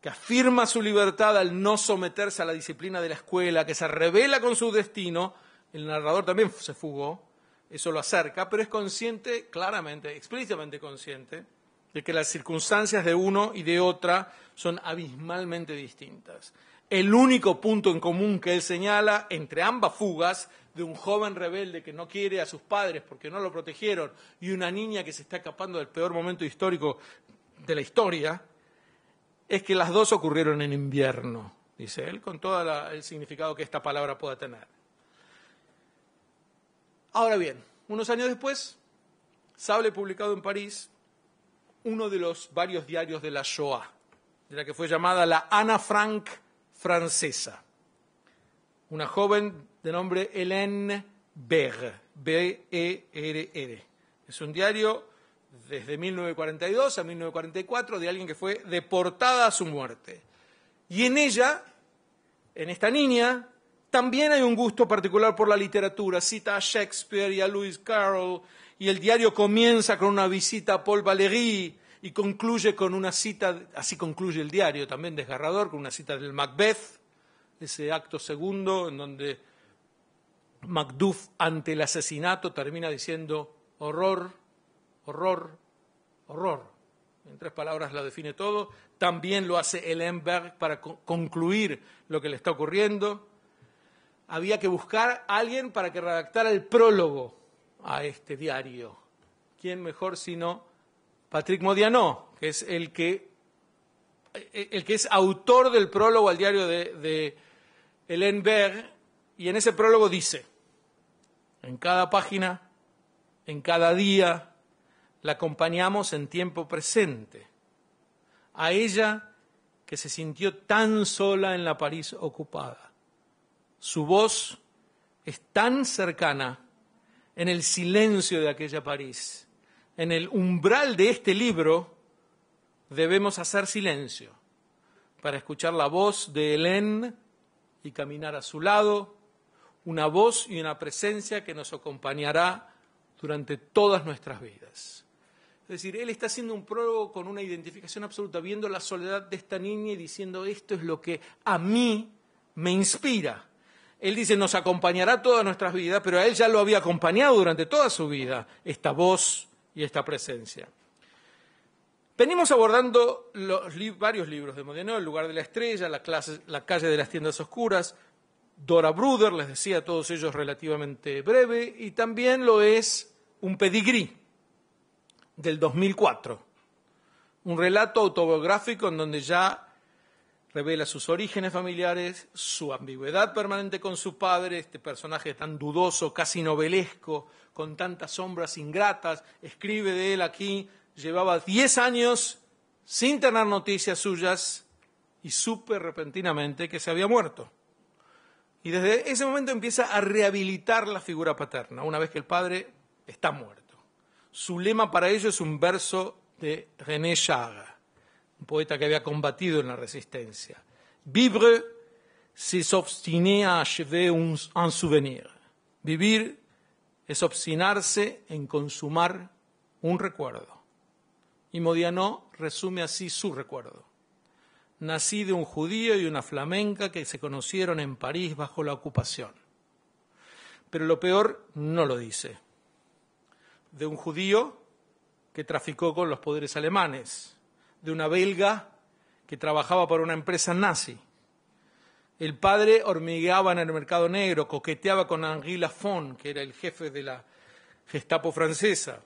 que afirma su libertad al no someterse a la disciplina de la escuela, que se revela con su destino, el narrador también se fugó, eso lo acerca, pero es consciente, claramente, explícitamente consciente, de que las circunstancias de uno y de otra son abismalmente distintas. El único punto en común que él señala entre ambas fugas, de un joven rebelde que no quiere a sus padres porque no lo protegieron y una niña que se está escapando del peor momento histórico de la historia, es que las dos ocurrieron en invierno, dice él, con todo el significado que esta palabra pueda tener. Ahora bien, unos años después, Sable publicado en París uno de los varios diarios de la Shoah, de la que fue llamada la Anna Frank francesa. Una joven de nombre Hélène Berg, b e r Es un diario desde 1942 a 1944 de alguien que fue deportada a su muerte. Y en ella, en esta niña, también hay un gusto particular por la literatura. Cita a Shakespeare y a Lewis Carroll, y el diario comienza con una visita a Paul Valéry y concluye con una cita, así concluye el diario, también desgarrador, con una cita del Macbeth, ese acto segundo en donde Macduff ante el asesinato termina diciendo horror, horror, horror. En tres palabras lo define todo. También lo hace Ellenberg para concluir lo que le está ocurriendo. Había que buscar a alguien para que redactara el prólogo a este diario. ¿Quién mejor sino Patrick Modiano, que es el que, eh, el que es autor del prólogo al diario de, de Ellenberg? Y en ese prólogo dice, en cada página, en cada día, la acompañamos en tiempo presente. A ella que se sintió tan sola en la París ocupada. Su voz es tan cercana en el silencio de aquella París. En el umbral de este libro debemos hacer silencio para escuchar la voz de Hélène y caminar a su lado, una voz y una presencia que nos acompañará durante todas nuestras vidas. Es decir, él está haciendo un prólogo con una identificación absoluta, viendo la soledad de esta niña y diciendo esto es lo que a mí me inspira. Él dice, nos acompañará todas nuestras vidas, pero a él ya lo había acompañado durante toda su vida, esta voz y esta presencia. Venimos abordando varios libros de Modenó, El lugar de la estrella, la, la, calle de las tiendas oscuras, Dora Bruder, les decía, todos ellos relativamente breve, y también lo es un pedigrí, del 2004. Un relato autobiográfico en donde ya revela sus orígenes familiares, su ambigüedad permanente con su padre, este personaje tan dudoso, casi novelesco, con tantas sombras ingratas. Escribe de él aquí, llevaba 10 años sin tener noticias suyas y supe repentinamente que se había muerto. Y desde ese momento empieza a rehabilitar la figura paterna, una vez que el padre está muerto. Su lema para ello es un verso de René Char, un poeta que había combatido en la resistencia. Vivre, se à achever souvenir. Vivir es obstinarse en consumar un recuerdo. Y Modiano resume así su recuerdo. Nací de un judío y una flamenca que se conocieron en París bajo la ocupación. Pero lo peor no lo dice de un judío que traficó con los poderes alemanes, de una belga que trabajaba para una empresa nazi. El padre hormigueaba en el mercado negro, coqueteaba con Henri Font, que era el jefe de la Gestapo francesa.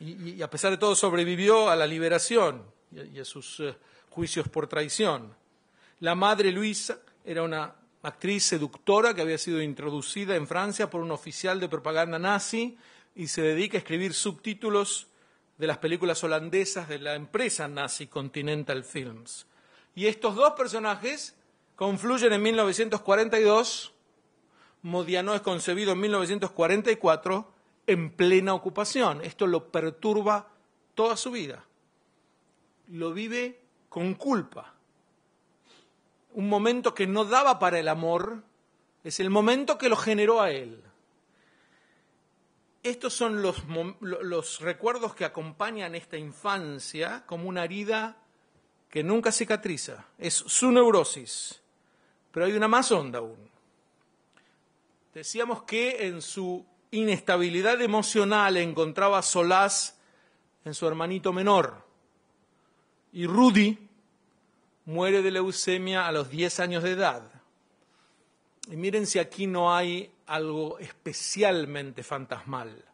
Y, a pesar de todo sobrevivió a la liberación y a, sus eh, juicios por traición. La madre Luisa era una actriz seductora que había sido introducida en Francia por un oficial de propaganda nazi y se dedica a escribir subtítulos de las películas holandesas de la empresa nazi Continental Films. Y estos dos personajes confluyen en 1942, Modiano es concebido en 1944 en plena ocupación. Esto lo perturba toda su vida. Lo vive con culpa. Un momento que no daba para el amor es el momento que lo generó a él estos son los, recuerdos que acompañan esta infancia como una herida que nunca cicatriza. Es su neurosis. Pero hay una más honda aún. Decíamos que en su inestabilidad emocional encontraba solaz en su hermanito menor. Y Rudy muere de leucemia a los 10 años de edad. Y miren si aquí no hay algo especialmente fantasmal,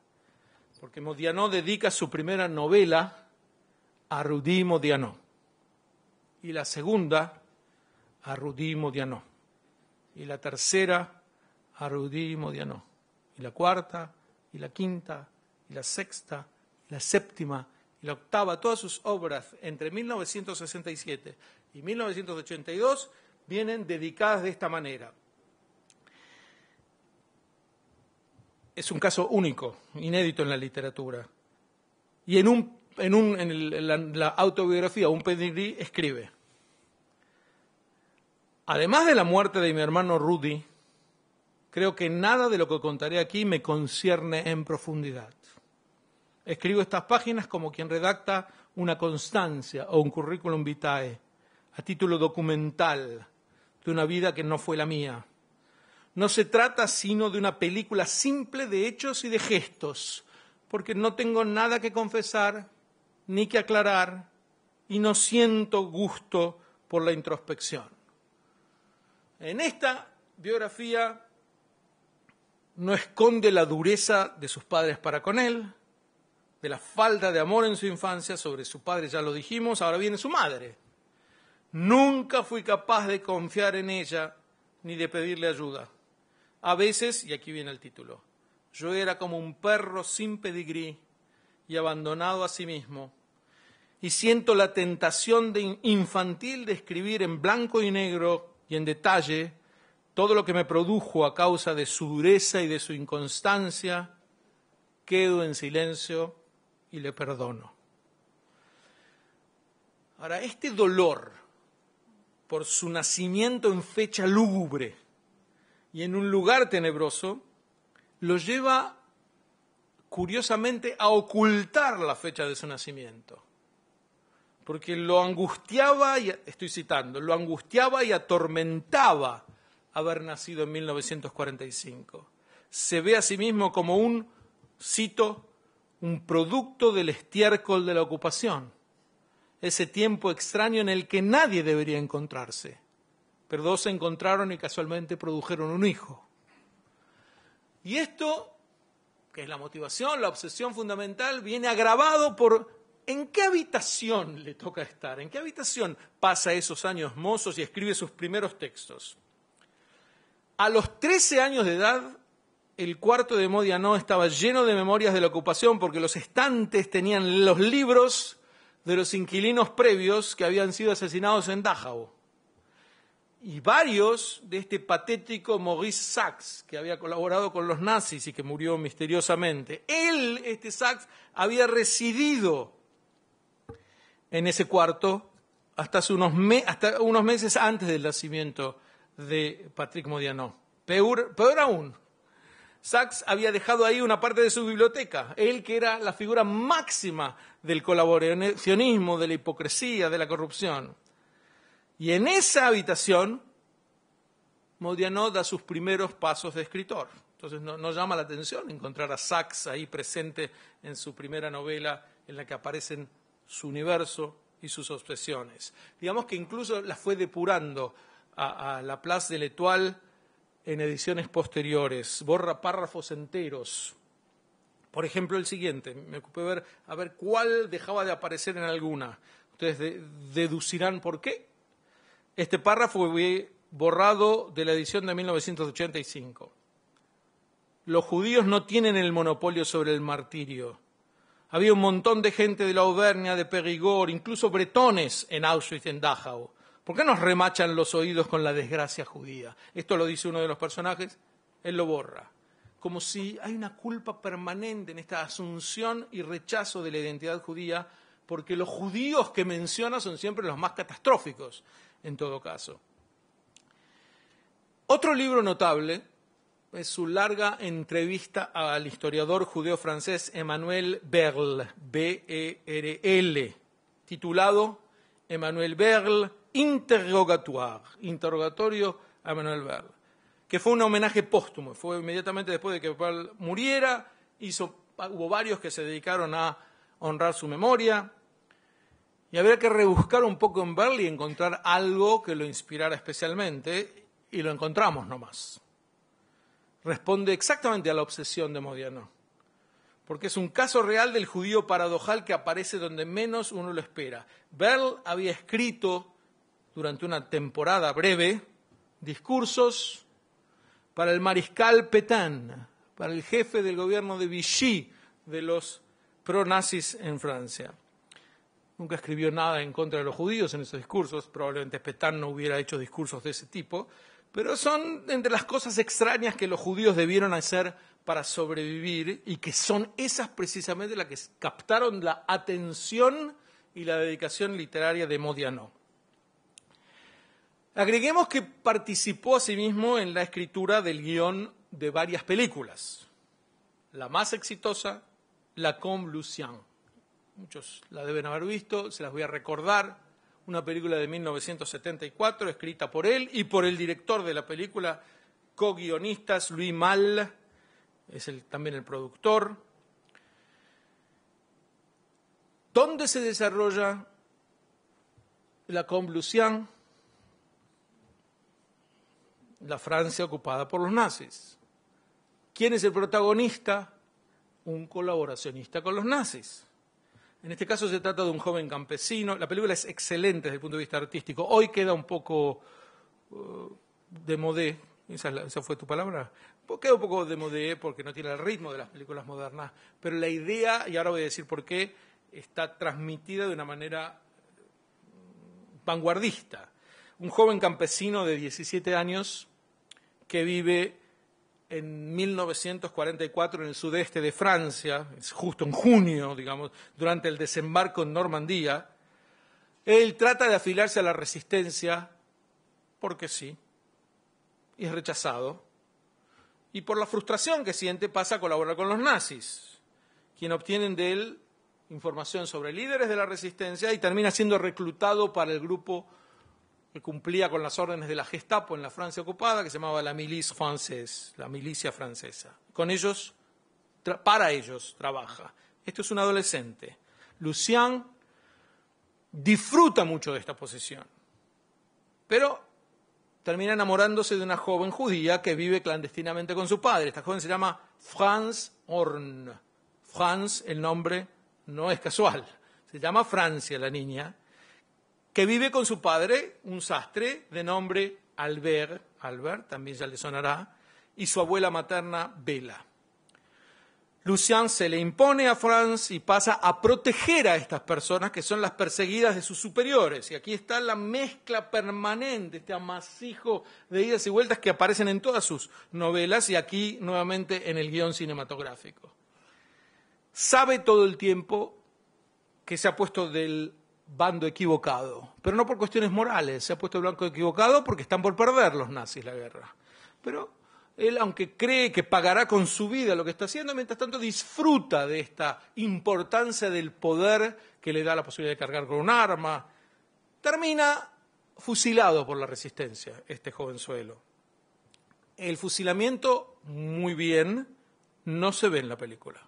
porque Modiano dedica su primera novela a Rudy Modiano y la segunda a Rudy Modiano y la tercera a Rudy Modiano y la cuarta y la quinta y la sexta y la séptima y la octava, todas sus obras entre 1967 y 1982 vienen dedicadas de esta manera. es un caso único, inédito en la literatura. Y en, un, en, un, en, la, autobiografía, un pedigrí, escribe. Además de la muerte de mi hermano Rudy, creo que nada de lo que contaré aquí me concierne en profundidad. Escribo estas páginas como quien redacta una constancia o un currículum vitae, a título documental de una vida que no fue la mía, no se trata sino de una película simple de hechos y de gestos, porque no tengo nada que confesar ni que aclarar y no siento gusto por la introspección. En esta biografía no esconde la dureza de sus padres para con él, de la falta de amor en su infancia sobre su padre, ya lo dijimos, ahora viene su madre. Nunca fui capaz de confiar en ella ni de pedirle ayuda. A veces, y aquí viene el título, yo era como un perro sin pedigrí y abandonado a sí mismo, y siento la tentación de infantil de escribir en blanco y negro y en detalle todo lo que me produjo a causa de su dureza y de su inconstancia, quedo en silencio y le perdono. Ahora, este dolor por su nacimiento en fecha lúgubre, y en un lugar tenebroso, lo lleva curiosamente a ocultar la fecha de su nacimiento. Porque lo angustiaba, y, estoy citando, lo angustiaba y atormentaba haber nacido en 1945. Se ve a sí mismo como un, cito, un producto del estiércol de la ocupación, ese tiempo extraño en el que nadie debería encontrarse pero dos se encontraron y casualmente produjeron un hijo. Y esto, que es la motivación, la obsesión fundamental, viene agravado por en qué habitación le toca estar, en qué habitación pasa esos años mozos y escribe sus primeros textos. A los 13 años de edad, el cuarto de Modiano estaba lleno de memorias de la ocupación porque los estantes tenían los libros de los inquilinos previos que habían sido asesinados en Dachau y varios de este patético Maurice Sachs, que había colaborado con los nazis y que murió misteriosamente. Él, este Sachs, había residido en ese cuarto hasta, unos, meses antes del nacimiento de Patrick Modiano. peor aún, Sachs había dejado ahí una parte de su biblioteca, él que era la figura máxima del colaboracionismo, de la hipocresía, de la corrupción. Y en esa habitación, Modiano da sus primeros pasos de escritor. Entonces no, llama la atención encontrar a Sachs ahí presente en su primera novela en la que aparecen su universo y sus obsesiones. Digamos que incluso la fue depurando a, La Place de L'Etoile en ediciones posteriores, borra párrafos enteros. Por ejemplo, el siguiente, me ocupé ver, a ver cuál dejaba de aparecer en alguna. Ustedes deducirán por qué. Este párrafo fue borrado de la edición de 1985. Los judíos no tienen el monopolio sobre el martirio. Había un montón de gente de la Auvernia, de Perigord, incluso bretones en Auschwitz, en Dachau. ¿Por qué nos remachan los oídos con la desgracia judía? Esto lo dice uno de los personajes, él lo borra. Como si hay una culpa permanente en esta asunción y rechazo de la identidad judía, porque los judíos que menciona son siempre los más catastróficos en todo caso. Otro libro notable es su larga entrevista al historiador judeo francés Emmanuel Berle, B-E-R-L, titulado Emmanuel Berle, Interrogatoire, interrogatorio a Emmanuel Berle, que fue un homenaje póstumo, fue inmediatamente después de que Berle muriera, hubo varios que se dedicaron a honrar su memoria, y habría que rebuscar un poco en Berlín y encontrar algo que lo inspirara especialmente, y lo encontramos nomás. Responde exactamente a la obsesión de Modiano, porque es un caso real del judío paradojal que aparece donde menos uno lo espera. Berl había escrito durante una temporada breve discursos para el mariscal Petain, para el jefe del gobierno de Vichy, de los pro-nazis en Francia nunca escribió nada en contra de los judíos en esos discursos, probablemente Spetan no hubiera hecho discursos de ese tipo, pero son entre las cosas extrañas que los judíos debieron hacer para sobrevivir y que son esas precisamente las que captaron la atención y la dedicación literaria de Modiano. Agreguemos que participó asimismo en la escritura del guión de varias películas, la más exitosa, La Convolution muchos la deben haber visto, se las voy a recordar, una película de 1974 escrita por él y por el director de la película, co-guionistas, Luis Mal, es también el productor, ¿dónde se desarrolla la convulsión, la Francia ocupada por los nazis. ¿Quién es el protagonista? Un colaboracionista con los nazis. En este caso se trata de un joven campesino. La película es excelente desde el punto de vista artístico. Hoy queda un poco uh, de modé. ¿Esa, ¿Esa, fue tu palabra? Pues queda un poco de modé porque no tiene el ritmo de las películas modernas. Pero la idea, y ahora voy a decir por qué, está transmitida de una manera mm, vanguardista. Un joven campesino de 17 años que vive en 1944 en el sudeste de Francia, justo en junio, digamos, durante el desembarco en Normandía, él trata de afiliarse a la resistencia porque sí, y es rechazado. Y por la frustración que siente pasa a colaborar con los nazis, quien obtienen de él información sobre líderes de la resistencia y termina siendo reclutado para el grupo que cumplía con las órdenes de la Gestapo en la Francia ocupada, que se llamaba la Milice Française, la milicia francesa. Con ellos, para ellos trabaja. Esto es un adolescente. Lucien disfruta mucho de esta posición, pero termina enamorándose de una joven judía que vive clandestinamente con su padre. Esta joven se llama Franz Horn. Franz, el nombre no es casual. Se llama Francia la niña, que vive con su padre, un sastre de nombre Albert, Albert también ya le sonará, y su abuela materna Bella. Lucien se le impone a Franz y pasa a proteger a estas personas que son las perseguidas de sus superiores. Y aquí está la mezcla permanente, este amasijo de idas y vueltas que aparecen en todas sus novelas y aquí nuevamente en el guión cinematográfico. Sabe todo el tiempo que se ha puesto del bando equivocado, pero no por cuestiones morales, se ha puesto el blanco equivocado porque están por perder los nazis la guerra. Pero él, aunque cree que pagará con su vida lo que está haciendo, mientras tanto disfruta de esta importancia del poder que le da la posibilidad de cargar con un arma, termina fusilado por la resistencia, este jovenzuelo. El fusilamiento, muy bien, no se ve en la película.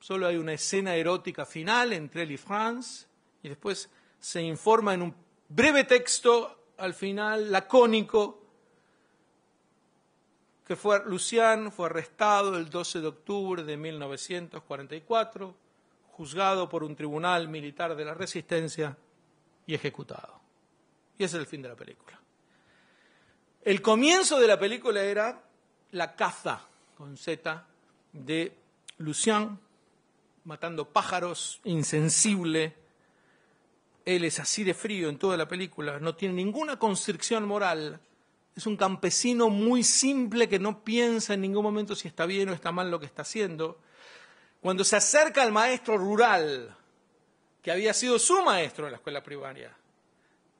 Solo hay una escena erótica final entre él y Franz, y después se informa en un breve texto, al final lacónico, que fue Lucián fue arrestado el 12 de octubre de 1944, juzgado por un tribunal militar de la resistencia y ejecutado. Y ese es el fin de la película. El comienzo de la película era la caza con Z de Lucián matando pájaros, insensible, él es así de frío en toda la película, no tiene ninguna constricción moral. Es un campesino muy simple que no piensa en ningún momento si está bien o está mal lo que está haciendo. Cuando se acerca al maestro rural, que había sido su maestro en la escuela primaria,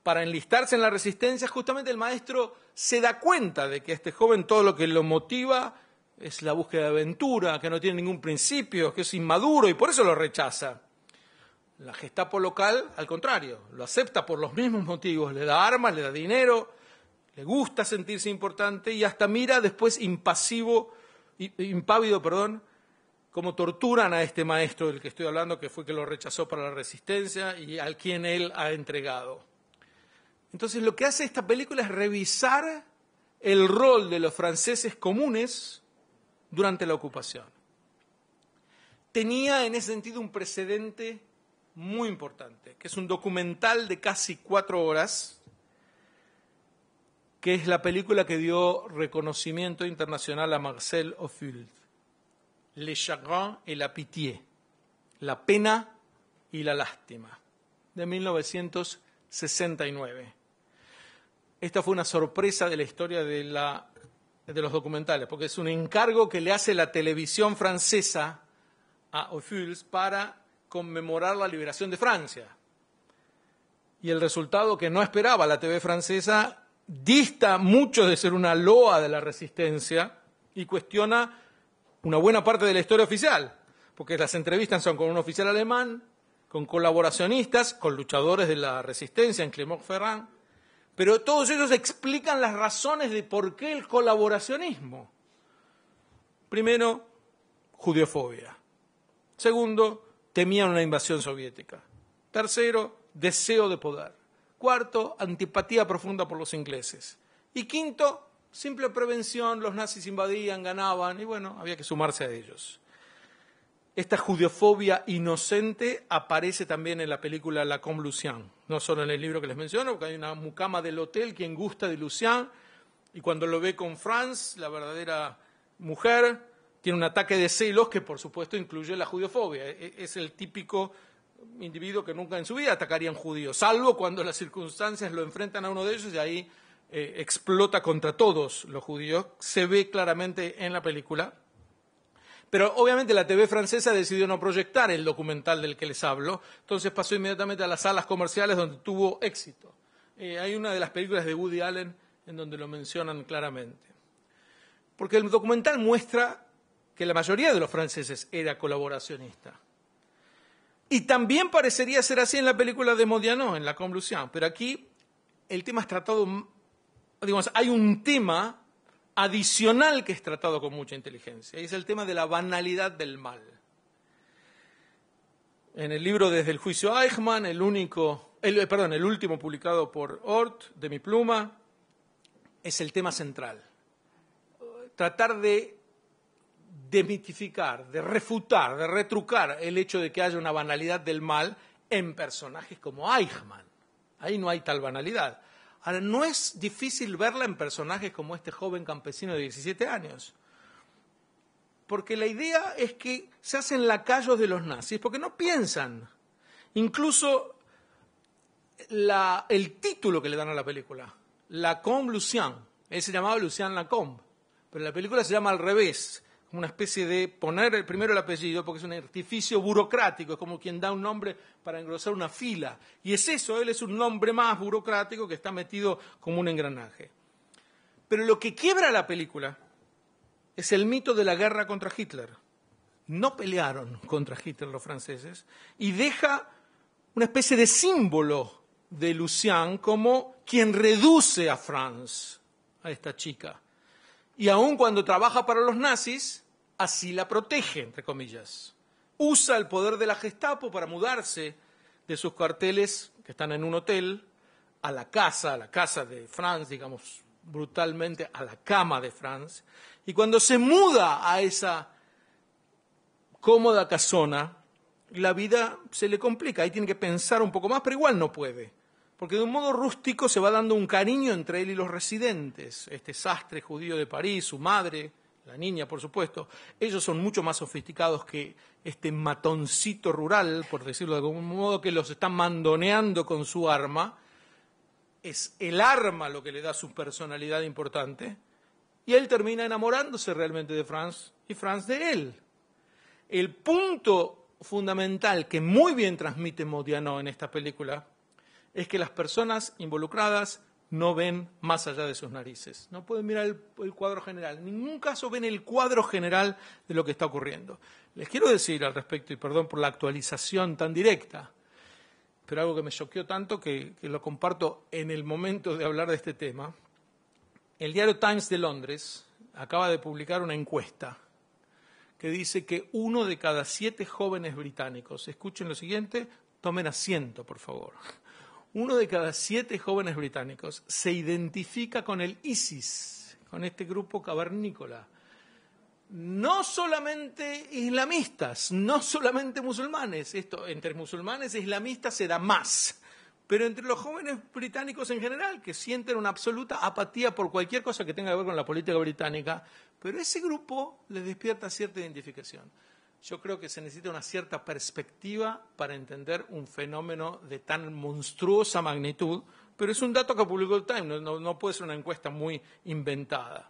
para enlistarse en la resistencia, justamente el maestro se da cuenta de que este joven todo lo que lo motiva es la búsqueda de aventura, que no tiene ningún principio, que es inmaduro y por eso lo rechaza. La Gestapo local, al contrario, lo acepta por los mismos motivos, le da armas, le da dinero, le gusta sentirse importante y hasta mira después impasivo, e impávido, perdón, cómo torturan a este maestro del que estoy hablando, que fue que lo rechazó para la resistencia y al quien él ha entregado. Entonces lo que hace esta película es revisar el rol de los franceses comunes durante la ocupación. Tenía en ese sentido un precedente muy importante, que es un documental de casi cuatro horas, que es la película que dio reconocimiento internacional a Marcel Ophüls Le chagrin et la pitié, la pena y la lástima, de 1969. Esta fue una sorpresa de la historia de, de los documentales, porque es un encargo que le hace la televisión francesa a Ophuls para conmemorar la liberación de Francia. Y el resultado que no esperaba la TV francesa dista mucho de ser una loa de la resistencia y cuestiona una buena parte de la historia oficial, porque las entrevistas son con un oficial alemán, con colaboracionistas, con luchadores de la resistencia en Clermont-Ferrand, pero todos ellos explican las razones de por qué el colaboracionismo. Primero, judiofobia. Segundo, temían una invasión soviética. Tercero, deseo de poder. Cuarto, antipatía profunda por los ingleses. Y quinto, simple prevención, los nazis invadían, ganaban y bueno, había que sumarse a ellos. Esta judiofobia inocente aparece también en la película La Com no solo en el libro que les menciono, porque hay una mucama del hotel quien gusta de Lucien, y cuando lo ve con Franz, la verdadera mujer, tiene un ataque de celos que por supuesto incluye la judiofobia. E, e, es el típico individuo que nunca en su vida atacaría a un judío, salvo cuando las circunstancias lo enfrentan a uno de ellos y ahí eh, explota contra todos los judíos. Se ve claramente en la película. Pero obviamente la TV francesa decidió no proyectar el documental del que les hablo, entonces pasó inmediatamente a las salas comerciales donde tuvo éxito. Eh, hay una de las películas de Woody Allen en donde lo mencionan claramente. Porque el documental muestra que la mayoría de los franceses era colaboracionista. Y también parecería ser así en la película de Modiano, en La Convulsión, pero aquí el tema es tratado, digamos, hay un tema adicional que es tratado con mucha inteligencia, y es el tema de la banalidad del mal. En el libro Desde el juicio Eichmann, el único, el eh, último publicado por Ort, de mi pluma, es el tema central. Tratar de mitificar, de refutar, de retrucar el hecho de que haya una banalidad del mal en personajes como Eichmann. Ahí no hay tal banalidad. Ahora, no es difícil verla en personajes como este joven campesino de 17 años. Porque la idea es que se hacen lacayos de los nazis, porque no piensan. Incluso el título que le dan a la película, Lacombe Lucien, él se llamaba Lucien Lacombe, pero la película se llama al revés, una especie de poner primero el apellido, porque es un artificio burocrático, es como quien da un nombre para engrosar una fila. Y es eso, él es un nombre más burocrático que está metido como un engranaje. Pero lo que quiebra la película es el mito de la guerra contra Hitler. No pelearon contra Hitler los franceses y deja una especie de símbolo de Lucien como quien reduce a France, a esta chica y aun cuando trabaja para los nazis, así la protege, entre comillas. Usa el poder de la Gestapo para mudarse de sus cuarteles, que están en un hotel, a la casa, a la casa de Franz, digamos brutalmente, a la cama de Franz. Y cuando se muda a esa cómoda casona, la vida se le complica. Ahí tiene que pensar un poco más, pero igual no puede porque de un modo rústico se va dando un cariño entre él y los residentes, este sastre judío de París, su madre, la niña, por supuesto, ellos son mucho más sofisticados que este matoncito rural, por decirlo de algún modo, que los está mandoneando con su arma. Es el arma lo que le da su personalidad importante. Y él termina enamorándose realmente de Franz y Franz de él. El punto fundamental que muy bien transmite Modiano en esta película es que las personas involucradas no ven más allá de sus narices, no pueden mirar el, cuadro general, en ningún caso ven el cuadro general de lo que está ocurriendo. Les quiero decir al respecto, y perdón por la actualización tan directa, pero algo que me choqueó tanto que lo comparto en el momento de hablar de este tema, el diario Times de Londres acaba de publicar una encuesta que dice que uno de cada siete jóvenes británicos, escuchen lo siguiente, tomen asiento, por favor uno de cada siete jóvenes británicos se identifica con el ISIS, con este grupo cavernícola. No solamente islamistas, no solamente musulmanes, esto entre musulmanes e islamistas se da más, pero entre los jóvenes británicos en general, que sienten una absoluta apatía por cualquier cosa que tenga que ver con la política británica, pero ese grupo les despierta cierta identificación yo creo que se necesita una cierta perspectiva para entender un fenómeno de tan monstruosa magnitud, pero es un dato que publicó el Time, no, puede ser una encuesta muy inventada.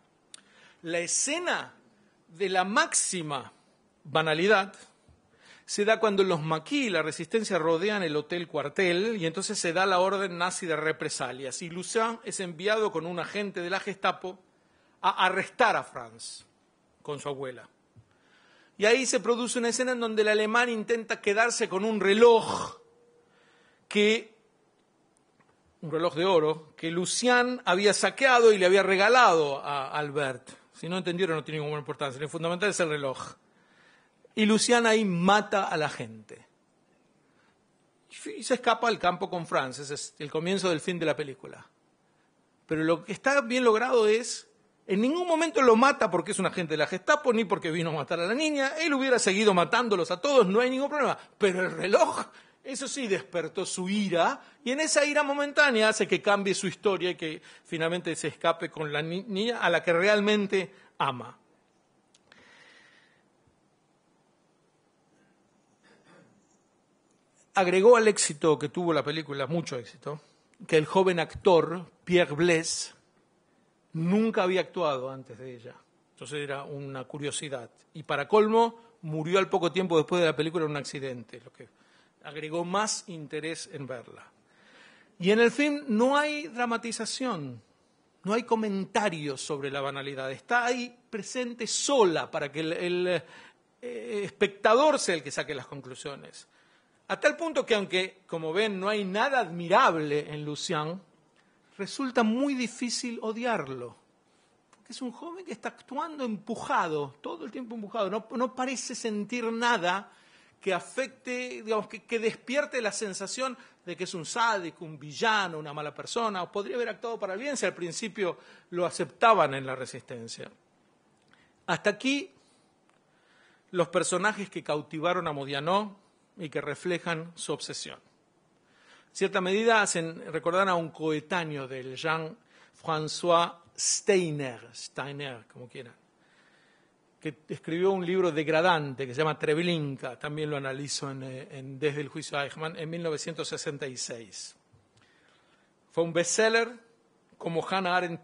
La escena de la máxima banalidad se da cuando los maquis y la resistencia rodean el hotel cuartel y entonces se da la orden nazi de represalias y Lucien es enviado con un agente de la Gestapo a arrestar a Franz con su abuela. Y ahí se produce una escena en donde el alemán intenta quedarse con un reloj que un reloj de oro que Lucian había saqueado y le había regalado a Albert. Si no entendieron, no tiene ninguna importancia. Lo fundamental es el reloj. Y Lucian ahí mata a la gente. Y se escapa al campo con Franz. es el comienzo del fin de la película. Pero lo que está bien logrado es en ningún momento lo mata porque es un agente de la Gestapo ni porque vino a matar a la niña. Él hubiera seguido matándolos a todos, no hay ningún problema. Pero el reloj, eso sí, despertó su ira y en esa ira momentánea hace que cambie su historia y que finalmente se escape con la niña a la que realmente ama. Agregó al éxito que tuvo la película, mucho éxito, que el joven actor Pierre Blaise nunca había actuado antes de ella. Entonces era una curiosidad. Y para colmo, murió al poco tiempo después de la película en un accidente, lo que agregó más interés en verla. Y en el film no hay dramatización, no hay comentarios sobre la banalidad, está ahí presente sola para que el, eh, espectador sea el que saque las conclusiones. A tal punto que aunque, como ven, no hay nada admirable en Lucian, resulta muy difícil odiarlo. Porque es un joven que está actuando empujado, todo el tiempo empujado. No, parece sentir nada que afecte, digamos, que, que, despierte la sensación de que es un sádico, un villano, una mala persona, o podría haber actuado para el bien si al principio lo aceptaban en la resistencia. Hasta aquí los personajes que cautivaron a Modiano y que reflejan su obsesión cierta medida hacen recordar a un coetáneo del Jean-François Steiner, Steiner, como quieran, que escribió un libro degradante que se llama Treblinka, también lo analizo eh, desde el juicio de Eichmann, en 1966. Fue un bestseller, como Hannah Arendt,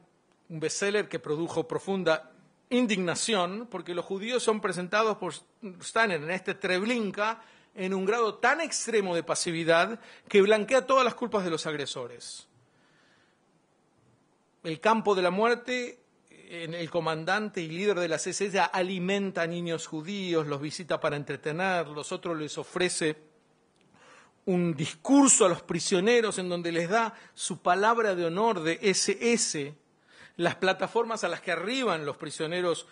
un bestseller que produjo profunda indignación, porque los judíos son presentados por Steiner en este Treblinka en un grado tan extremo de pasividad que blanquea todas las culpas de los agresores. El campo de la muerte, el comandante y líder de la ya alimenta a niños judíos, los visita para entretenerlos, otro les ofrece un discurso a los prisioneros en donde les da su palabra de honor de SS. Las plataformas a las que arriban los prisioneros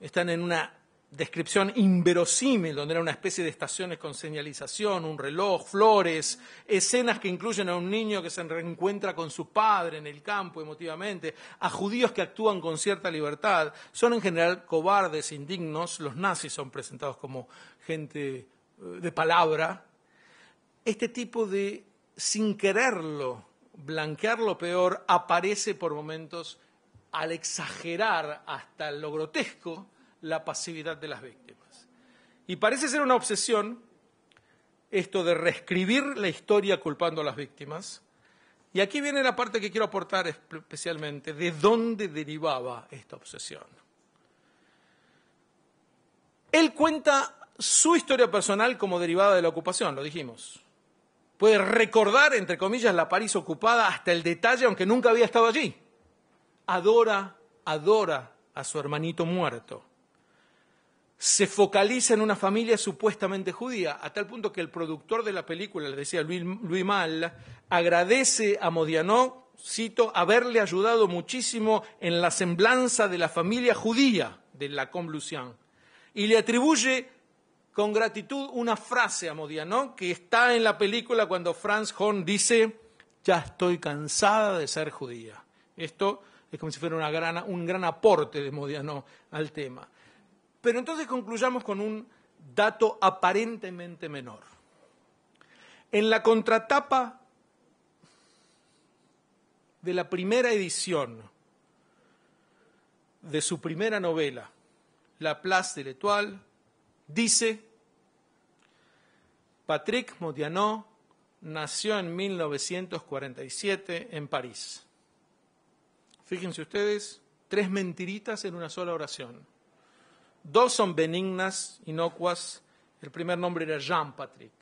están en una descripción inverosímil, donde era una especie de estaciones con señalización, un reloj, flores, escenas que incluyen a un niño que se reencuentra con su padre en el campo emotivamente, a judíos que actúan con cierta libertad. Son en general cobardes, indignos, los nazis son presentados como gente eh, de palabra. Este tipo de, sin quererlo, blanquear lo peor, aparece por momentos al exagerar hasta lo grotesco, la pasividad de las víctimas. Y parece ser una obsesión esto de reescribir la historia culpando a las víctimas. Y aquí viene la parte que quiero aportar especialmente, de dónde derivaba esta obsesión. Él cuenta su historia personal como derivada de la ocupación, lo dijimos. Puede recordar, entre comillas, la París ocupada hasta el detalle, aunque nunca había estado allí. Adora, adora a su hermanito muerto se focaliza en una familia supuestamente judía, a tal punto que el productor de la película, le decía Louis Mal, agradece a Modiano, cito, haberle ayudado muchísimo en la semblanza de la familia judía de la Lucien, y le atribuye con gratitud una frase a Modiano que está en la película cuando Franz Horn dice, ya estoy cansada de ser judía. Esto es como si fuera un gran aporte de Modiano al tema. Pero entonces concluyamos con un dato aparentemente menor. En la contratapa de la primera edición de su primera novela, La Place de l'Etoile, dice, Patrick Modiano nació en 1947 en París. Fíjense ustedes, tres mentiritas en una sola oración. Dos son benignas, inocuas. El primer nombre era Jean Patrick.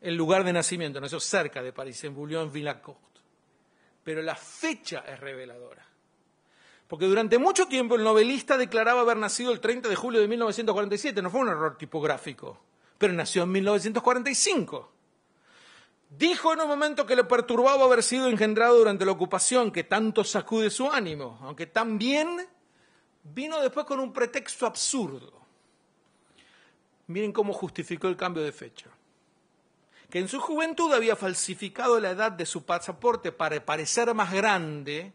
El lugar de nacimiento, nació cerca de París, en Bouillon-Villacourt. Pero la fecha es reveladora. Porque durante mucho tiempo el novelista declaraba haber nacido el 30 de julio de 1947. No fue un error tipográfico, pero nació en 1945. Dijo en un momento que le perturbaba haber sido engendrado durante la ocupación que tanto sacude su ánimo, aunque también vino después con un pretexto absurdo. Miren cómo justificó el cambio de fecha. Que en su juventud había falsificado la edad de su pasaporte para parecer más grande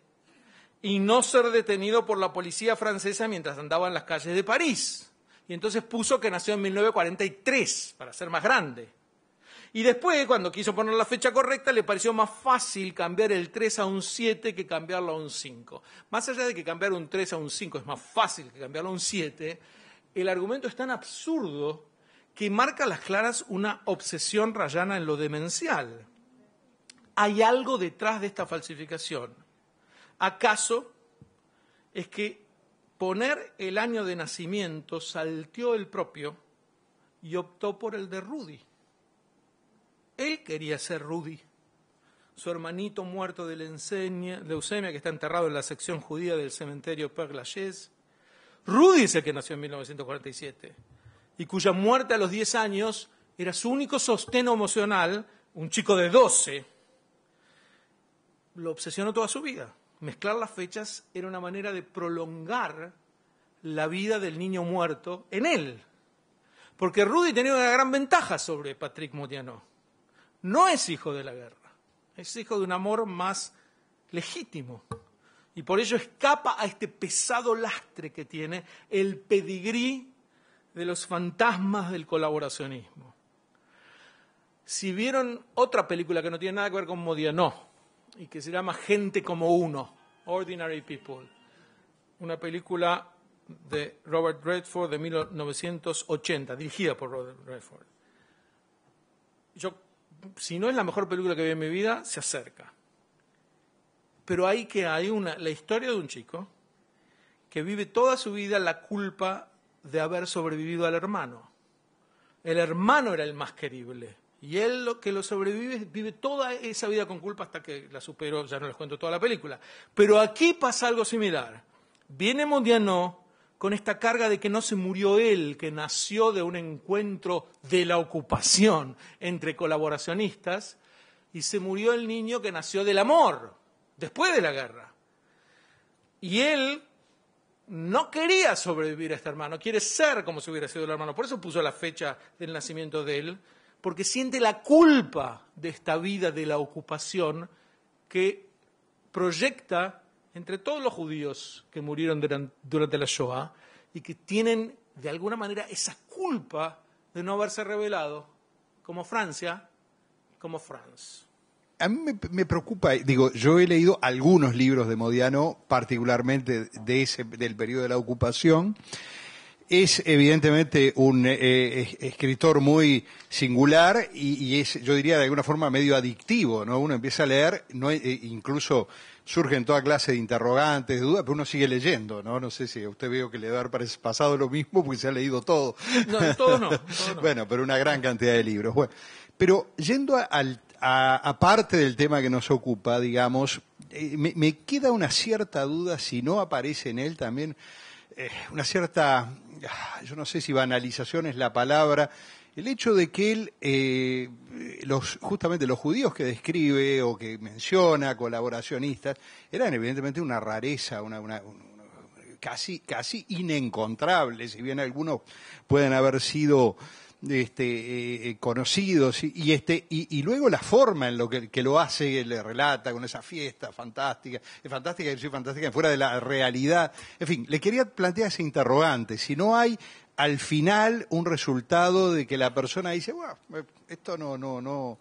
y no ser detenido por la policía francesa mientras andaba en las calles de París. Y entonces puso que nació en 1943, para ser más grande. Y después, cuando quiso poner la fecha correcta, le pareció más fácil cambiar el 3 a un 7 que cambiarlo a un 5. Más allá de que cambiar un 3 a un 5 es más fácil que cambiarlo a un 7, el argumento es tan absurdo que marca a las claras una obsesión rayana en lo demencial. Hay algo detrás de esta falsificación. ¿Acaso es que poner el año de nacimiento salteó el propio y optó por el de Rudy? Él quería ser Rudy. Su hermanito muerto de leucemia, que está enterrado en la sección judía del cementerio Père Lachaise. Rudy es el que nació en 1947 y cuya muerte a los 10 años era su único sostén emocional, un chico de 12, lo obsesionó toda su vida. Mezclar las fechas era una manera de prolongar la vida del niño muerto en él. Porque Rudy tenía una gran ventaja sobre Patrick Modiano no es hijo de la guerra, es hijo de un amor más legítimo. Y por ello escapa a este pesado lastre que tiene el pedigrí de los fantasmas del colaboracionismo. Si vieron otra película que no tiene nada que ver con Modiano y que se llama Gente como Uno, Ordinary People, una película de Robert Redford de 1980, dirigida por Robert Redford. Yo si no es la mejor película que vi en mi vida, se acerca. Pero hay que hay una, la historia de un chico que vive toda su vida la culpa de haber sobrevivido al hermano. El hermano era el más querible. Y él lo que lo sobrevive vive toda esa vida con culpa hasta que la superó, ya no les cuento toda la película. Pero aquí pasa algo similar. Viene Mondiano, con esta carga de que no se murió él, que nació de un encuentro de la ocupación entre colaboracionistas, y se murió el niño que nació del amor, después de la guerra. Y él no quería sobrevivir a este hermano, quiere ser como si hubiera sido el hermano. Por eso puso la fecha del nacimiento de él, porque siente la culpa de esta vida de la ocupación que proyecta entre todos los judíos que murieron durante, la Shoah y que tienen de alguna manera esa culpa de no haberse revelado como Francia, como France. A mí me, preocupa, eh, digo, yo he leído algunos libros de Modiano, particularmente de ese, del periodo de la ocupación. Es evidentemente un eh, escritor muy singular y, es, yo diría, de alguna forma medio adictivo, ¿no? Uno empieza a leer, no, eh, incluso surgen toda clase de interrogantes, de dudas, pero uno sigue leyendo, ¿no? No sé si a usted veo que le debe haber pasado lo mismo porque se ha leído todo. No, [LAUGHS] todo no. bueno, pero una gran cantidad de libros. Bueno, pero yendo a parte del tema que nos ocupa, digamos, eh, me, queda una cierta duda si no aparece en él también eh, una cierta, ah, yo no sé si banalización es la palabra, el hecho de que él, eh, los, justamente los judíos que describe o que menciona, colaboracionistas, eran evidentemente una rareza, una, casi, casi inencontrable, si bien algunos pueden haber sido este, eh, eh, conocidos este, y, luego la forma en la que, lo hace le relata con esa fiesta fantástica es fantástica y fantástica fuera de la realidad en fin le quería plantear ese interrogante si no hay al final un resultado de que la persona dice, esto no, no,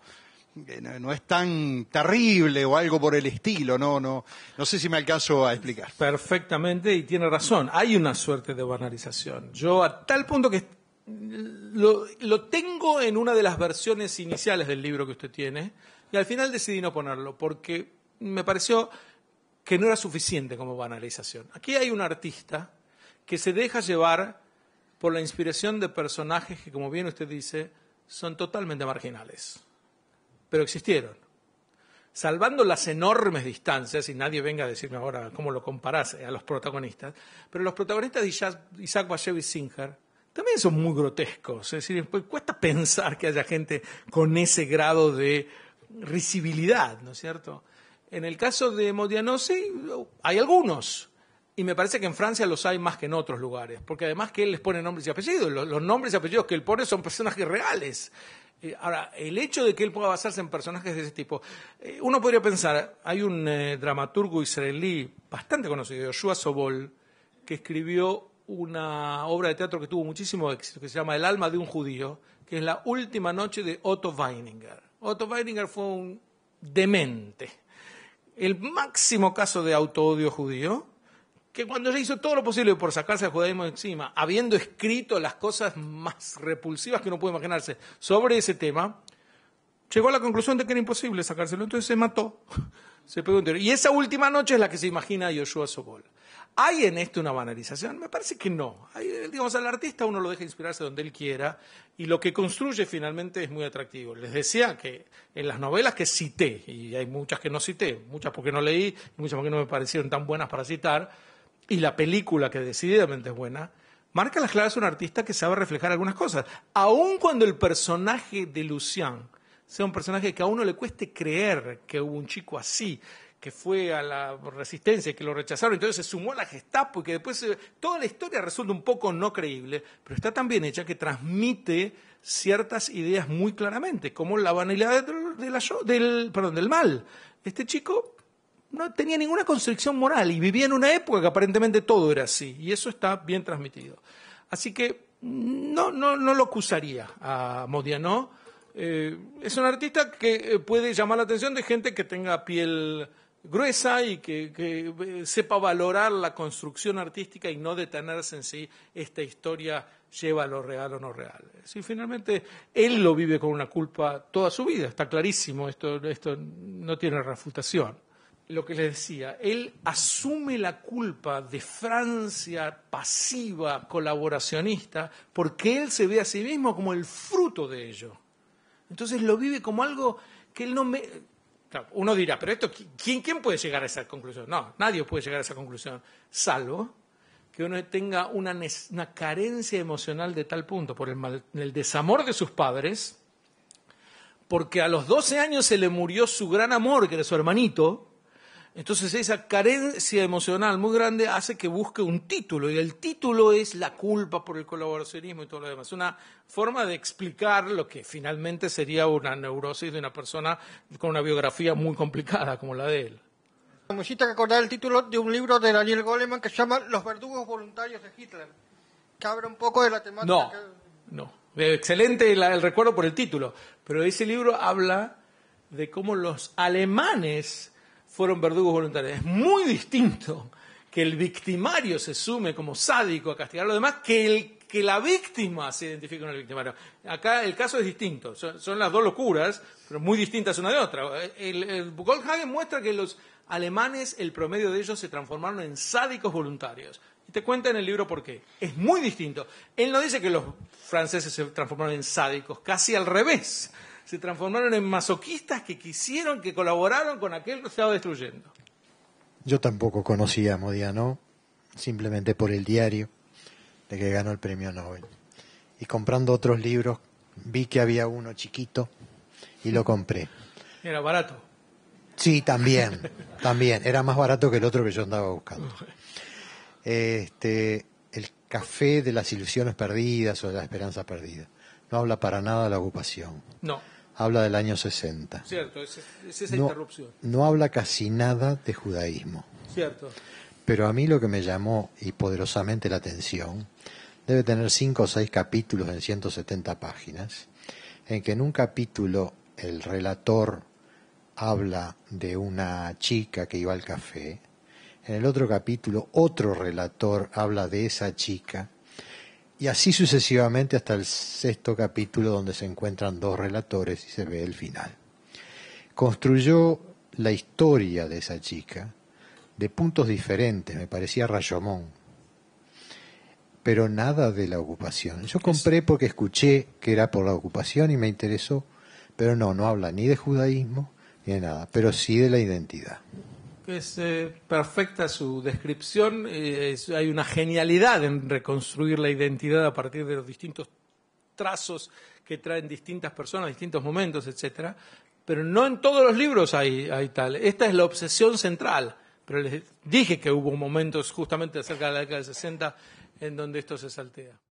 eh, no, no es tan terrible o algo por el estilo, no, no, no sé si me alcanzo a explicar. Perfectamente, y tiene razón, hay una suerte de banalización. Yo a tal punto que lo tengo en una de las versiones iniciales del libro que usted tiene, y al final decidí no ponerlo, porque me pareció que no era suficiente como banalización. Aquí hay un artista que se deja llevar por la inspiración de personajes que, como bien usted dice, son totalmente marginales, pero existieron. Salvando las enormes distancias, y nadie venga a decirme ahora cómo lo comparás a los protagonistas, pero los protagonistas de Isaac Bashevis Singer también son muy grotescos. Es decir, pues, cuesta pensar que haya gente con ese grado de risibilidad, ¿no es cierto? En el caso de Modianosi hay algunos, y me parece que en Francia los hay más que en otros lugares, porque además que él les pone nombres y apellidos, los, nombres y apellidos que él pone son personajes reales. Eh, ahora, el hecho de que él pueda basarse en personajes de ese tipo, eh, uno podría pensar, hay un eh, dramaturgo israelí bastante conocido, Yoshua Sobol, que escribió una obra de teatro que tuvo muchísimo éxito, que se llama El alma de un judío, que es la última noche de Otto Weininger. Otto Weininger fue un demente, el máximo caso de autoodio judío, que cuando ya hizo todo lo posible por sacarse al judaísmo encima, habiendo escrito las cosas más repulsivas que uno puede imaginarse sobre ese tema, llegó a la conclusión de que era imposible sacárselo, entonces se mató. [LAUGHS] Se pegó Y esa última noche es la que se imagina Yoshua Sobol. ¿Hay en esto una banalización? Me parece que no. Eh, digamos, al artista uno lo deja inspirarse donde él quiera y lo que construye finalmente es muy atractivo. Les decía que en las novelas que cité, y hay muchas que no cité, muchas porque no leí, y muchas porque no me parecieron tan buenas para citar, y la película, que decididamente es buena, Marca Las claves de un artista que sabe reflejar algunas cosas. Aun cuando el personaje de Lucian sea un personaje que a uno le cueste creer que hubo un chico así, que fue a la resistencia y que lo rechazaron, entonces se sumó a la Gestapo y que después eh, toda la historia resulta un poco no creíble, pero está tan bien hecha que transmite ciertas ideas muy claramente, como la vanidad del, perdón, del mal. Este chico no tenía ninguna constricción moral y vivía en una época que aparentemente todo era así, y eso está bien transmitido. Así que no, no, no lo acusaría a Modiano. Eh, es un artista que eh, puede llamar la atención de gente que tenga piel gruesa y que, eh, sepa valorar la construcción artística y no detenerse en si esta historia lleva a lo real o no real. Si finalmente él lo vive con una culpa toda su vida, está clarísimo, esto, esto no tiene refutación lo que les decía, él asume la culpa de Francia pasiva, colaboracionista, porque él se ve a sí mismo como el fruto de ello. Entonces lo vive como algo que él no me... Uno dirá, pero esto, ¿quién, ¿quién puede llegar a esa conclusión? No, nadie puede llegar a esa conclusión, salvo que uno tenga una, carencia emocional de tal punto por el, el desamor de sus padres, porque a los 12 años se le murió su gran amor, que era su hermanito, entonces esa carencia emocional muy grande hace que busque un título y el título es la culpa por el colaboracionismo y todo lo demás. Una forma de explicar lo que finalmente sería una neurosis de una persona con una biografía muy complicada como la de él. Me hiciste acordar el título de un libro de Daniel Goleman que se llama Los verdugos voluntarios de Hitler, que habla un poco de la temática. No, no. Eh, excelente el recuerdo por el título, pero ese libro habla de cómo los alemanes fueron verdugos voluntarios. Es muy distinto que el victimario se sume como sádico a castigar a los demás que, el, que la víctima se identifique con el victimario. Acá el caso es distinto. Son, las dos locuras, pero muy distintas una de otra. El, Goldhagen muestra que los alemanes, el promedio de ellos se transformaron en sádicos voluntarios. Y te cuenta en el libro por qué. Es muy distinto. Él no dice que los franceses se transformaron en sádicos, casi al revés se transformaron en masoquistas que quisieron, que colaboraron con aquel que estaba destruyendo. Yo tampoco conocía a Modiano, simplemente por el diario de que ganó el premio Nobel. Y comprando otros libros, vi que había uno chiquito y lo compré. Era barato. Sí, también, también. Era más barato que el otro que yo andaba buscando. Este, el café de las ilusiones perdidas o de la esperanza perdida. No habla para nada de la ocupación. No habla del año 60. Cierto, es, esa no, interrupción. No habla casi nada de judaísmo. Cierto. Pero a mí lo que me llamó y poderosamente la atención, debe tener cinco o seis capítulos en 170 páginas, en que en un capítulo el relator habla de una chica que iba al café, en el otro capítulo otro relator habla de esa chica y así sucesivamente hasta el sexto capítulo donde se encuentran dos relatores y se ve el final. Construyó la historia de esa chica de puntos diferentes, me parecía Rayomón, pero nada de la ocupación. Yo compré porque escuché que era por la ocupación y me interesó, pero no, no habla ni de judaísmo ni de nada, pero sí de la identidad es eh, perfecta su descripción. Eh, hay una genialidad en reconstruir la identidad a partir de los distintos trazos que traen distintas personas, distintos momentos, etcétera. Pero no en todos los libros hay, tal. Esta es la obsesión central. Pero les dije que hubo momentos justamente acerca de la década del 60 en donde esto se saltea.